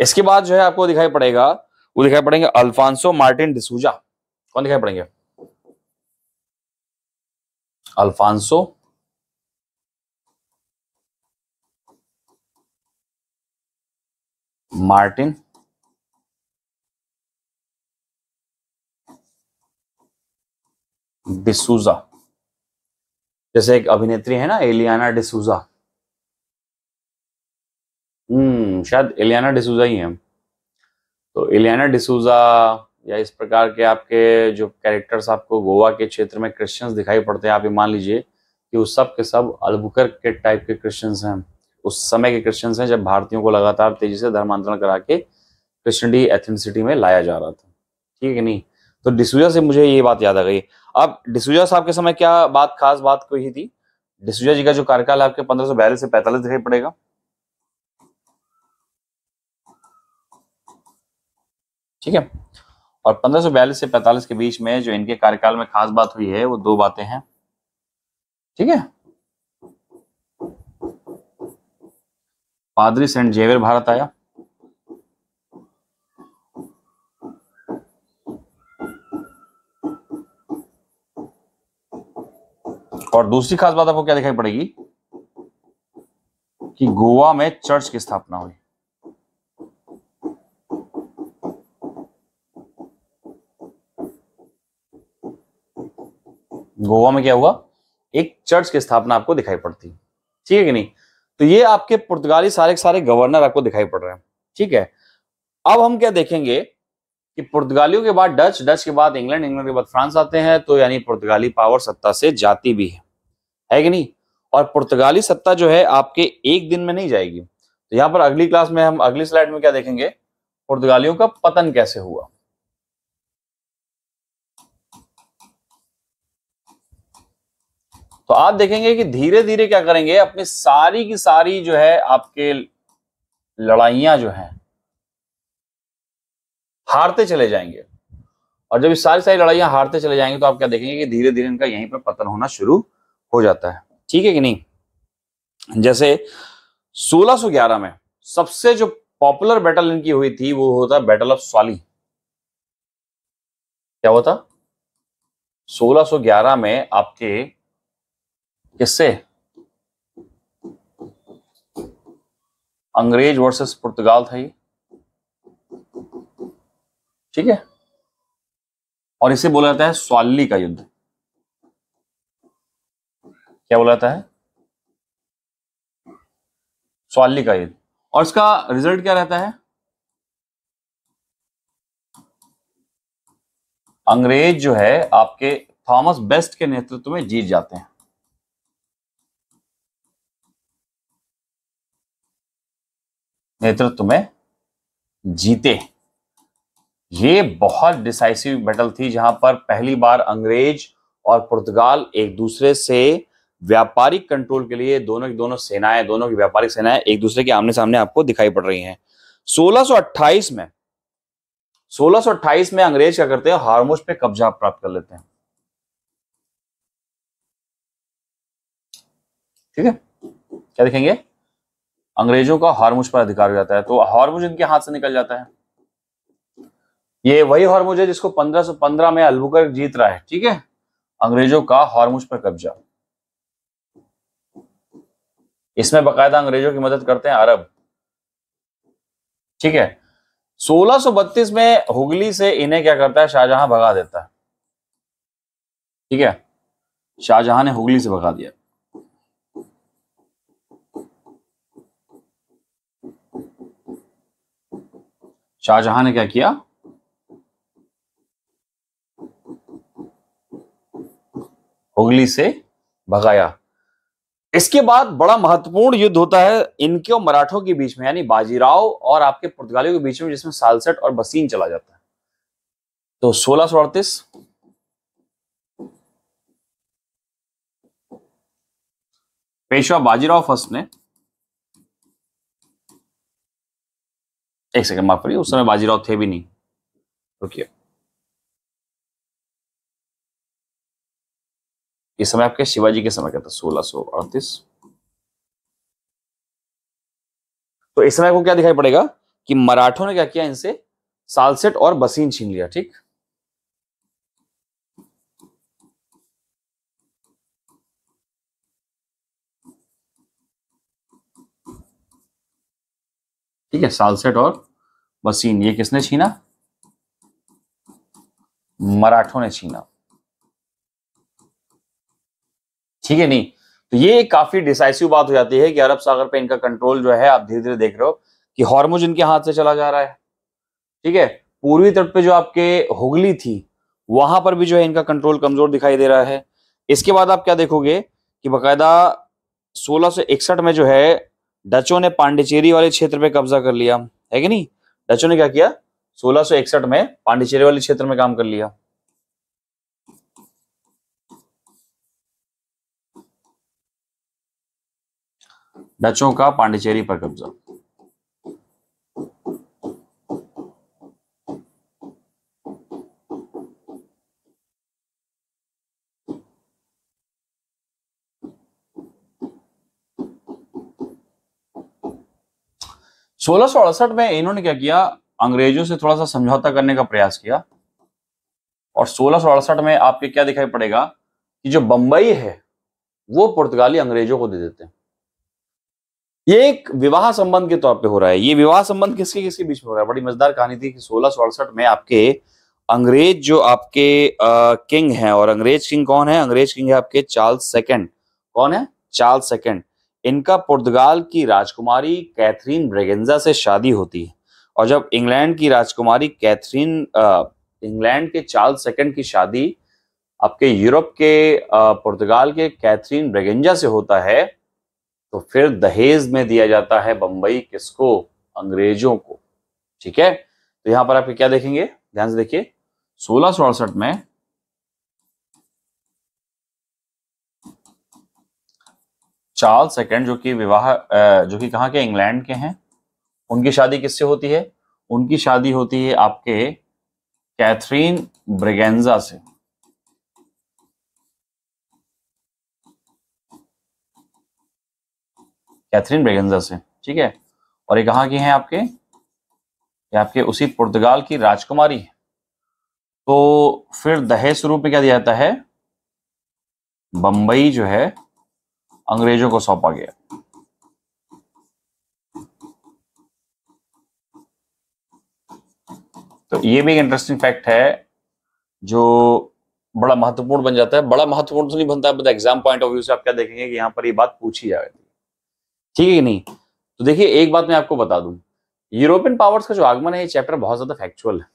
इसके बाद जो है आपको दिखाई पड़ेगा वो दिखाई पड़ेंगे अल्फांसो मार्टिन डिसूजा कौन दिखाई पड़ेंगे अल्फांसो मार्टिन डिसूजा जैसे एक अभिनेत्री है ना एलियाना डिसूजा हम्म शायद एलियाना डिसूजा ही है तो एलियाना डिसूजा या इस प्रकार के आपके जो कैरेक्टर्स आपको गोवा के क्षेत्र में क्रिश्चियंस दिखाई पड़ते हैं आप ये मान लीजिए कि उस सब के सब अलबुकर के टाइप के क्रिश्चियंस हैं उस समय के क्रिश्चियंस हैं जब भारतीयों को लगातार तेजी से धर्मांतरण करा के क्रिश्चनिटी एथेंसिटी में लाया जा रहा था ठीक है नहीं तो डिसूजा से मुझे ये बात याद आ गई अब डिसूजा साहब के समय क्या बात खास बात कोई थी डिसूजा जी का जो कार्यकाल है आपके पंद्रह से पैंतालीस दिखाई पड़ेगा ठीक है और पंद्रह से पैंतालीस के बीच में जो इनके कार्यकाल में खास बात हुई है वो दो बातें हैं ठीक है पादरी सेंट जेवियर भारत आया और दूसरी खास बात आपको क्या दिखाई पड़ेगी कि गोवा में चर्च की स्थापना हुई गोवा में क्या हुआ एक चर्च की स्थापना आपको दिखाई पड़ती है ठीक है कि नहीं तो ये आपके पुर्तगाली सारे सारे गवर्नर आपको दिखाई पड़ रहे हैं ठीक है अब हम क्या देखेंगे कि पुर्तगालियों के बाद डच डच के बाद इंग्लैंड इंग्लैंड के बाद फ्रांस आते हैं तो यानी पुर्तगाली पावर सत्ता से जाती भी है है कि नहीं और पुर्तगाली सत्ता जो है आपके एक दिन में नहीं जाएगी तो यहाँ पर अगली क्लास में हम अगली स्लाइड में क्या देखेंगे पुर्तगालियों का पतन कैसे हुआ तो आप देखेंगे कि धीरे धीरे क्या करेंगे अपनी सारी की सारी जो है आपके लड़ाइयां जो हैं हारते चले जाएंगे और जब ये सारी सारी लड़ाइयां हारते चले जाएंगे तो आप क्या देखेंगे कि धीरे धीरे इनका यहीं पर पतन होना शुरू हो जाता है ठीक है कि नहीं जैसे 1611 में सबसे जो पॉपुलर बैटल इनकी हुई थी वो होता बैटल ऑफ स्वाली क्या होता 1611 में आपके किससे अंग्रेज वर्सेस पुर्तगाल था ये ठीक है और इसे बोला जाता है स्वाली का युद्ध क्या बोला जाता है स्वाली का युद्ध और इसका रिजल्ट क्या रहता है अंग्रेज जो है आपके थॉमस बेस्ट के नेतृत्व में जीत जाते हैं नेतृत्व में जीते ये बहुत डिसाइसिव बैटल थी जहां पर पहली बार अंग्रेज और पुर्तगाल एक दूसरे से व्यापारिक कंट्रोल के लिए दोनों की दोनों सेनाएं दोनों की व्यापारिक सेनाएं एक दूसरे के आमने सामने आपको दिखाई पड़ रही हैं 1628 में 1628 में अंग्रेज क्या करते हैं हारमोश पे कब्जा प्राप्त कर लेते हैं ठीक है क्या देखेंगे अंग्रेजों का हॉर्मुज पर अधिकार हो जाता है तो हॉर्मुज इनके हाथ से निकल जाता है ये वही हॉर्मुज है जिसको 1515 में अलबुकर जीत रहा है ठीक है अंग्रेजों का हॉर्मुज पर कब्जा इसमें बकायदा अंग्रेजों की मदद करते हैं अरब ठीक है 1632 में हुगली से इन्हें क्या करता है शाहजहां भगा देता है ठीक है शाहजहां ने हुगली से भगा दिया शाहजहां ने क्या किया हुगली से भगाया इसके बाद बड़ा महत्वपूर्ण युद्ध होता है इनके और मराठों के बीच में यानी बाजीराव और आपके पुर्तगालियों के बीच में जिसमें सालसेट और बसीन चला जाता है तो सोलह सौ अड़तीस पेशवा बाजीराव फर्स्ट ने एक सेकंड माफ करिए उस समय बाजीराव थे भी नहीं रुकिए इस समय आपके शिवाजी के समय का था सोलह सो अड़तीस तो इस समय को क्या दिखाई पड़ेगा कि मराठों ने क्या किया इनसे सालसेट और बसीन छीन लिया ठीक ठीक है सालसेट और बसीन ये किसने छीना मराठों ने छीना ठीक है नहीं तो ये काफी डिसाइसिव बात हो जाती है कि अरब सागर पे इनका कंट्रोल जो है आप धीरे धीरे देख रहे हो कि हॉर्मुज इनके हाथ से चला जा रहा है ठीक है पूर्वी तट पे जो आपके हुगली थी वहां पर भी जो है इनका कंट्रोल कमजोर दिखाई दे रहा है इसके बाद आप क्या देखोगे कि बाकायदा इकसठ में जो है डचों ने पांडिचेरी वाले क्षेत्र पे कब्जा कर लिया है कि नहीं डचों ने क्या किया 1661 में पांडिचेरी वाले क्षेत्र में काम कर लिया डचों का पांडिचेरी पर कब्जा सोलह में इन्होंने क्या किया अंग्रेजों से थोड़ा सा समझौता करने का प्रयास किया और सोलह में आपके क्या दिखाई पड़ेगा कि जो बंबई है वो पुर्तगाली अंग्रेजों को दे देते हैं ये एक विवाह संबंध के तौर पे हो रहा है ये विवाह संबंध किसके किसके बीच में हो रहा है बड़ी मजेदार कहानी थी कि सोलह में आपके अंग्रेज जो आपके आ, किंग हैं और अंग्रेज किंग कौन है अंग्रेज किंग है आपके चार्ल्स सेकेंड कौन है चार्ल्स सेकेंड इनका पुर्तगाल की राजकुमारी कैथरीन ब्रेगेंजा से शादी होती है और जब इंग्लैंड की राजकुमारी कैथरीन इंग्लैंड के चार्ल्स सेकंड की शादी आपके यूरोप के पुर्तगाल के कैथरीन ब्रेगेंजा से होता है तो फिर दहेज में दिया जाता है बंबई किसको अंग्रेजों को ठीक है तो यहां पर आप क्या देखेंगे ध्यान से देखिए सोलह सौ अड़सठ में चार्ल्स सेकेंड जो कि विवाह जो कि कहाँ के इंग्लैंड के हैं उनकी शादी किससे होती है उनकी शादी होती है आपके कैथरीन ब्रिगेंजा से कैथरीन ब्रेगेंजा से ठीक है और ये कहाँ की हैं आपके ये आपके उसी पुर्तगाल की राजकुमारी है तो फिर दहेज स्वरूप में क्या दिया जाता है बंबई जो है अंग्रेजों को सौंपा गया तो ये भी एक इंटरेस्टिंग फैक्ट है जो बड़ा महत्वपूर्ण बन जाता है बड़ा महत्वपूर्ण तो नहीं बनता है एग्जाम पॉइंट ऑफ व्यू से आप क्या देखेंगे कि यहां पर ये बात पूछी जाती ठीक है कि नहीं तो देखिए एक बात मैं आपको बता दूं यूरोपियन पावर्स का जो आगमन है ये चैप्टर बहुत ज्यादा फैक्चुअल है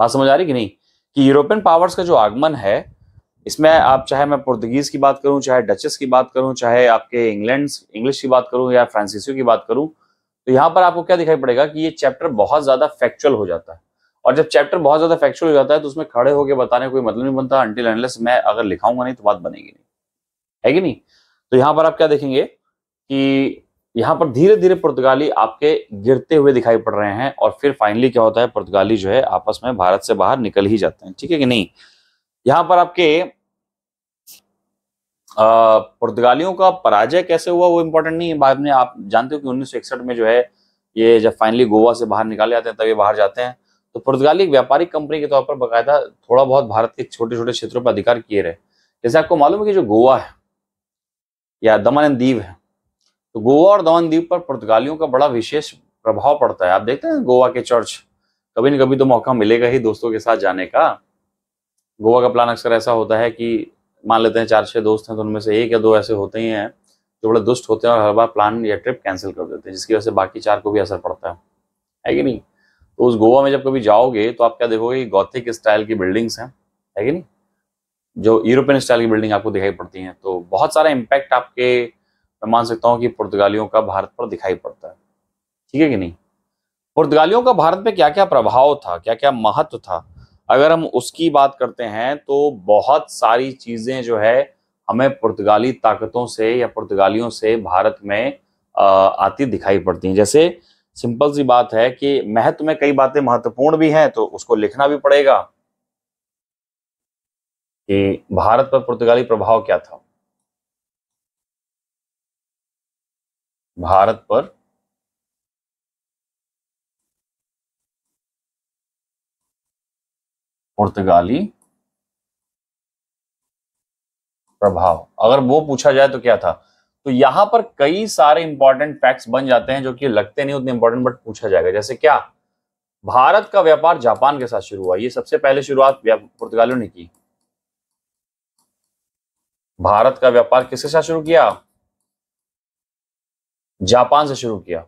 बात समझ आ रही कि नहीं कि यूरोपियन पावर्स का जो आगमन है इसमें आप चाहे मैं पुर्तगीज़ की बात करूं चाहे डचेस की बात करूं चाहे आपके इंग्लैंड इंग्लिश की बात करूं या फ्रांसीसियो की बात करूं तो यहाँ पर आपको क्या दिखाई पड़ेगा कि ये चैप्टर बहुत ज़्यादा फैक्चुअल हो जाता है और जब चैप्टर बहुत ज़्यादा फैक्चुअल हो जाता है तो उसमें खड़े होकर बताने कोई मतलब नहीं बनता अंटिल एनलेस मैं अगर लिखाऊंगा नहीं तो बात बनेगी नहीं है कि नहीं तो यहाँ पर आप क्या देखेंगे कि यहाँ पर धीरे धीरे पुर्तगाली आपके गिरते हुए दिखाई पड़ रहे हैं और फिर फाइनली क्या होता है पुर्तगाली जो है आपस में भारत से बाहर निकल ही जाते हैं ठीक है कि नहीं यहां पर आपके पुर्तगालियों का पराजय कैसे हुआ वो इम्पोर्टेंट नहीं है बाद में आप जानते हो कि उन्नीस में जो है ये जब फाइनली गोवा से बाहर निकाले जाते हैं तब ये बाहर जाते हैं तो पुर्तगाली व्यापारिक कंपनी के तौर पर बाकायदा थोड़ा बहुत भारत के छोटे छोटे क्षेत्रों पर अधिकार किए रहे जैसे आपको मालूम है कि जो गोवा है या दमन एंड दीव है तो गोवा और दमन द्वीप पर पुर्तगालियों का बड़ा विशेष प्रभाव पड़ता है आप देखते हैं गोवा के चर्च कभी न कभी तो मौका मिलेगा ही दोस्तों के साथ जाने का गोवा का प्लान अक्सर ऐसा होता है कि मान लेते हैं चार छः दोस्त हैं तो उनमें से एक या दो ऐसे होते ही हैं जो बड़े दुष्ट होते हैं और हर बार प्लान या ट्रिप कैंसिल कर देते हैं जिसकी वजह से बाकी चार को भी असर पड़ता है है कि नहीं तो उस गोवा में जब कभी जाओगे तो आप क्या देखोगे गौथिक स्टाइल की बिल्डिंग्स हैं है कि नहीं जो यूरोपियन स्टाइल की बिल्डिंग आपको दिखाई पड़ती हैं तो बहुत सारा इम्पैक्ट आपके मैं मान सकता हूँ कि पुर्तगालियों का भारत पर दिखाई पड़ता है ठीक है कि नहीं पुर्तगालियों का भारत पर क्या क्या प्रभाव था क्या क्या महत्व था अगर हम उसकी बात करते हैं तो बहुत सारी चीज़ें जो है हमें पुर्तगाली ताकतों से या पुर्तगालियों से भारत में आती दिखाई पड़ती हैं जैसे सिंपल सी बात है कि महत्व में कई बातें महत्वपूर्ण भी हैं तो उसको लिखना भी पड़ेगा कि भारत पर पुर्तगाली प्रभाव क्या था भारत पर पुर्तगाली प्रभाव अगर वो पूछा जाए तो क्या था तो यहां पर कई सारे इंपॉर्टेंट फैक्ट्स बन जाते हैं जो कि लगते नहीं उतने इंपॉर्टेंट बट पूछा जाएगा जैसे क्या भारत का व्यापार जापान के साथ शुरू हुआ ये सबसे पहले शुरुआत पुर्तगालियों ने की भारत का व्यापार किसके साथ शुरू किया जापान से शुरू किया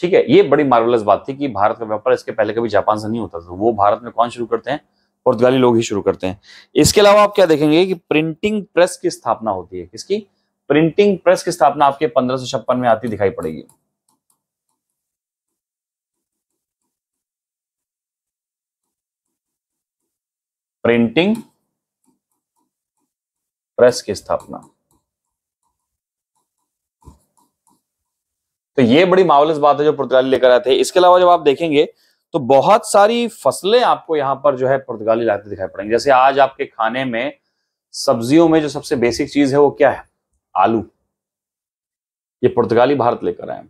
ठीक है ये बड़ी मार्वलस बात थी कि भारत का व्यापार इसके पहले कभी जापान से नहीं होता था तो वो भारत में कौन शुरू करते हैं पुर्तगाली लोग ही शुरू करते हैं इसके अलावा आप क्या देखेंगे कि प्रिंटिंग प्रेस की स्थापना होती है किसकी प्रिंटिंग प्रेस की स्थापना आपके पंद्रह में आती दिखाई पड़ेगी प्रिंटिंग प्रेस की स्थापना तो ये बड़ी मावलस बात है जो पुर्तगाली लेकर आते हैं इसके अलावा जब आप देखेंगे तो बहुत सारी फसलें आपको यहाँ पर जो है पुर्तगाली लाते दिखाई पड़ेंगे जैसे आज आपके खाने में सब्जियों में जो सबसे बेसिक चीज है वो क्या है आलू ये पुर्तगाली भारत लेकर आए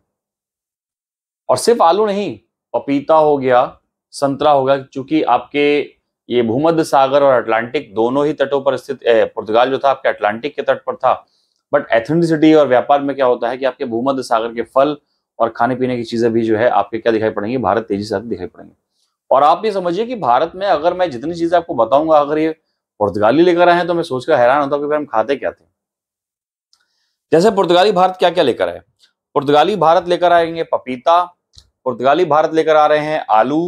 और सिर्फ आलू नहीं पपीता हो गया संतरा हो गया चूंकि आपके ये भूमध्य सागर और अटलांटिक दोनों ही तटों पर स्थित पुर्तगाल जो था आपके अटलांटिक के तट पर था बट एथेंटिसिटी और व्यापार में क्या होता है कि आपके भूमध्य सागर के फल और खाने पीने की चीज़ें भी जो है आपके क्या दिखाई पड़ेंगी भारत तेजी से दिखाई पड़ेंगे और आप ये समझिए कि भारत में अगर मैं जितनी चीज़ें आपको बताऊंगा अगर ये पुर्तगाली लेकर आए हैं तो मैं सोचकर हैरान होता हूँ कि हम खाते क्या थे जैसे पुर्तगाली भारत क्या क्या लेकर आए पुर्तगाली भारत लेकर आएंगे पपीता पुर्तगाली भारत लेकर आ रहे हैं आलू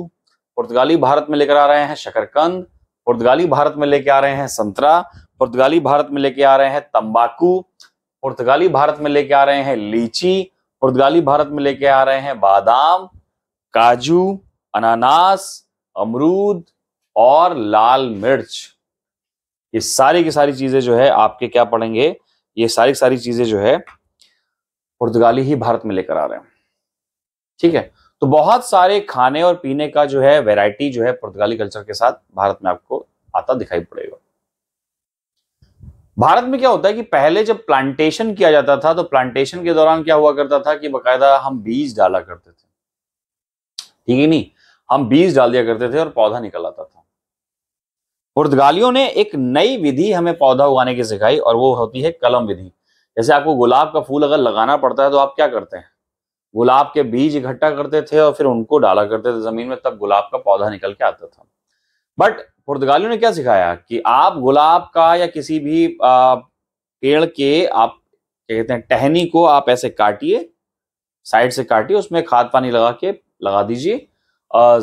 पुर्तगाली भारत में लेकर आ रहे हैं शकरकंद पुर्तगाली भारत में लेके आ रहे हैं संतरा पुर्तगाली भारत में लेके आ रहे हैं तंबाकू पुर्तगाली भारत में लेके आ रहे हैं लीची पुर्तगाली भारत में लेके आ रहे हैं बादाम काजू अनानास अमरूद और लाल मिर्च ये सारी की सारी चीजें जो है आपके क्या पड़ेंगे ये सारी की सारी चीजें जो है पुर्तगाली ही भारत में लेकर आ रहे हैं ठीक है तो बहुत सारे खाने और पीने का जो है वैरायटी जो है पुर्तगाली कल्चर के साथ भारत में आपको आता दिखाई पड़ेगा भारत में क्या होता है कि पहले जब प्लांटेशन किया जाता था तो प्लांटेशन के दौरान क्या हुआ करता था कि बकायदा हम बीज डाला करते थे ठीक है नहीं हम बीज डाल दिया करते थे और पौधा निकल आता था पुर्तगालियों ने एक नई विधि हमें पौधा उगाने की सिखाई और वो होती है कलम विधि जैसे आपको गुलाब का फूल अगर लगाना पड़ता है तो आप क्या करते हैं गुलाब के बीज इकट्ठा करते थे और फिर उनको डाला करते थे जमीन में तब गुलाब का पौधा निकल के आता था बट पुर्तगालियों ने क्या सिखाया कि आप गुलाब का या किसी भी पेड़ के आप क्या कहते हैं टहनी को आप ऐसे काटिए साइड से काटिए उसमें खाद पानी लगा के लगा दीजिए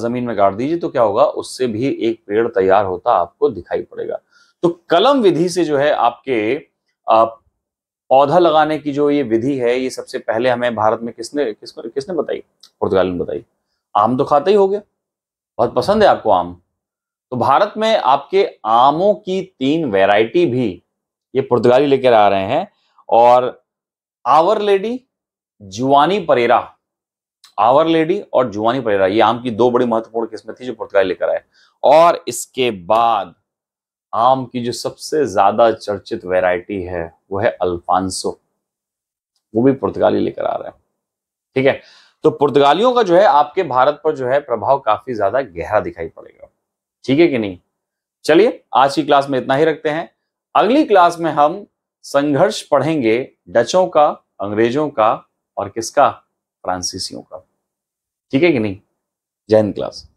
जमीन में गाड़ दीजिए तो क्या होगा उससे भी एक पेड़ तैयार होता आपको दिखाई पड़ेगा तो कलम विधि से जो है आपके पौधा लगाने की जो ये विधि है ये सबसे पहले हमें भारत में किसने किस किसने बताई पुर्तगाल ने बताई आम तो खाते ही हो गया बहुत पसंद है आपको आम तो भारत में आपके आमों की तीन वैरायटी भी ये पुर्तगाली लेकर आ रहे हैं और आवर लेडी जुआनी परेरा आवर लेडी और जुआनी परेरा ये आम की दो बड़ी महत्वपूर्ण किस्में थी जो पुर्तगाली लेकर आए और इसके बाद आम की जो सबसे ज्यादा चर्चित वैरायटी है वो है अल्फांसो वो भी पुर्तगाली लेकर आ रहे हैं ठीक है तो पुर्तगालियों का जो है आपके भारत पर जो है प्रभाव काफी ज्यादा गहरा दिखाई पड़ेगा ठीक है कि नहीं चलिए आज की क्लास में इतना ही रखते हैं अगली क्लास में हम संघर्ष पढ़ेंगे डचों का अंग्रेजों का और किसका फ्रांसीसियों का ठीक है कि नहीं जैन क्लास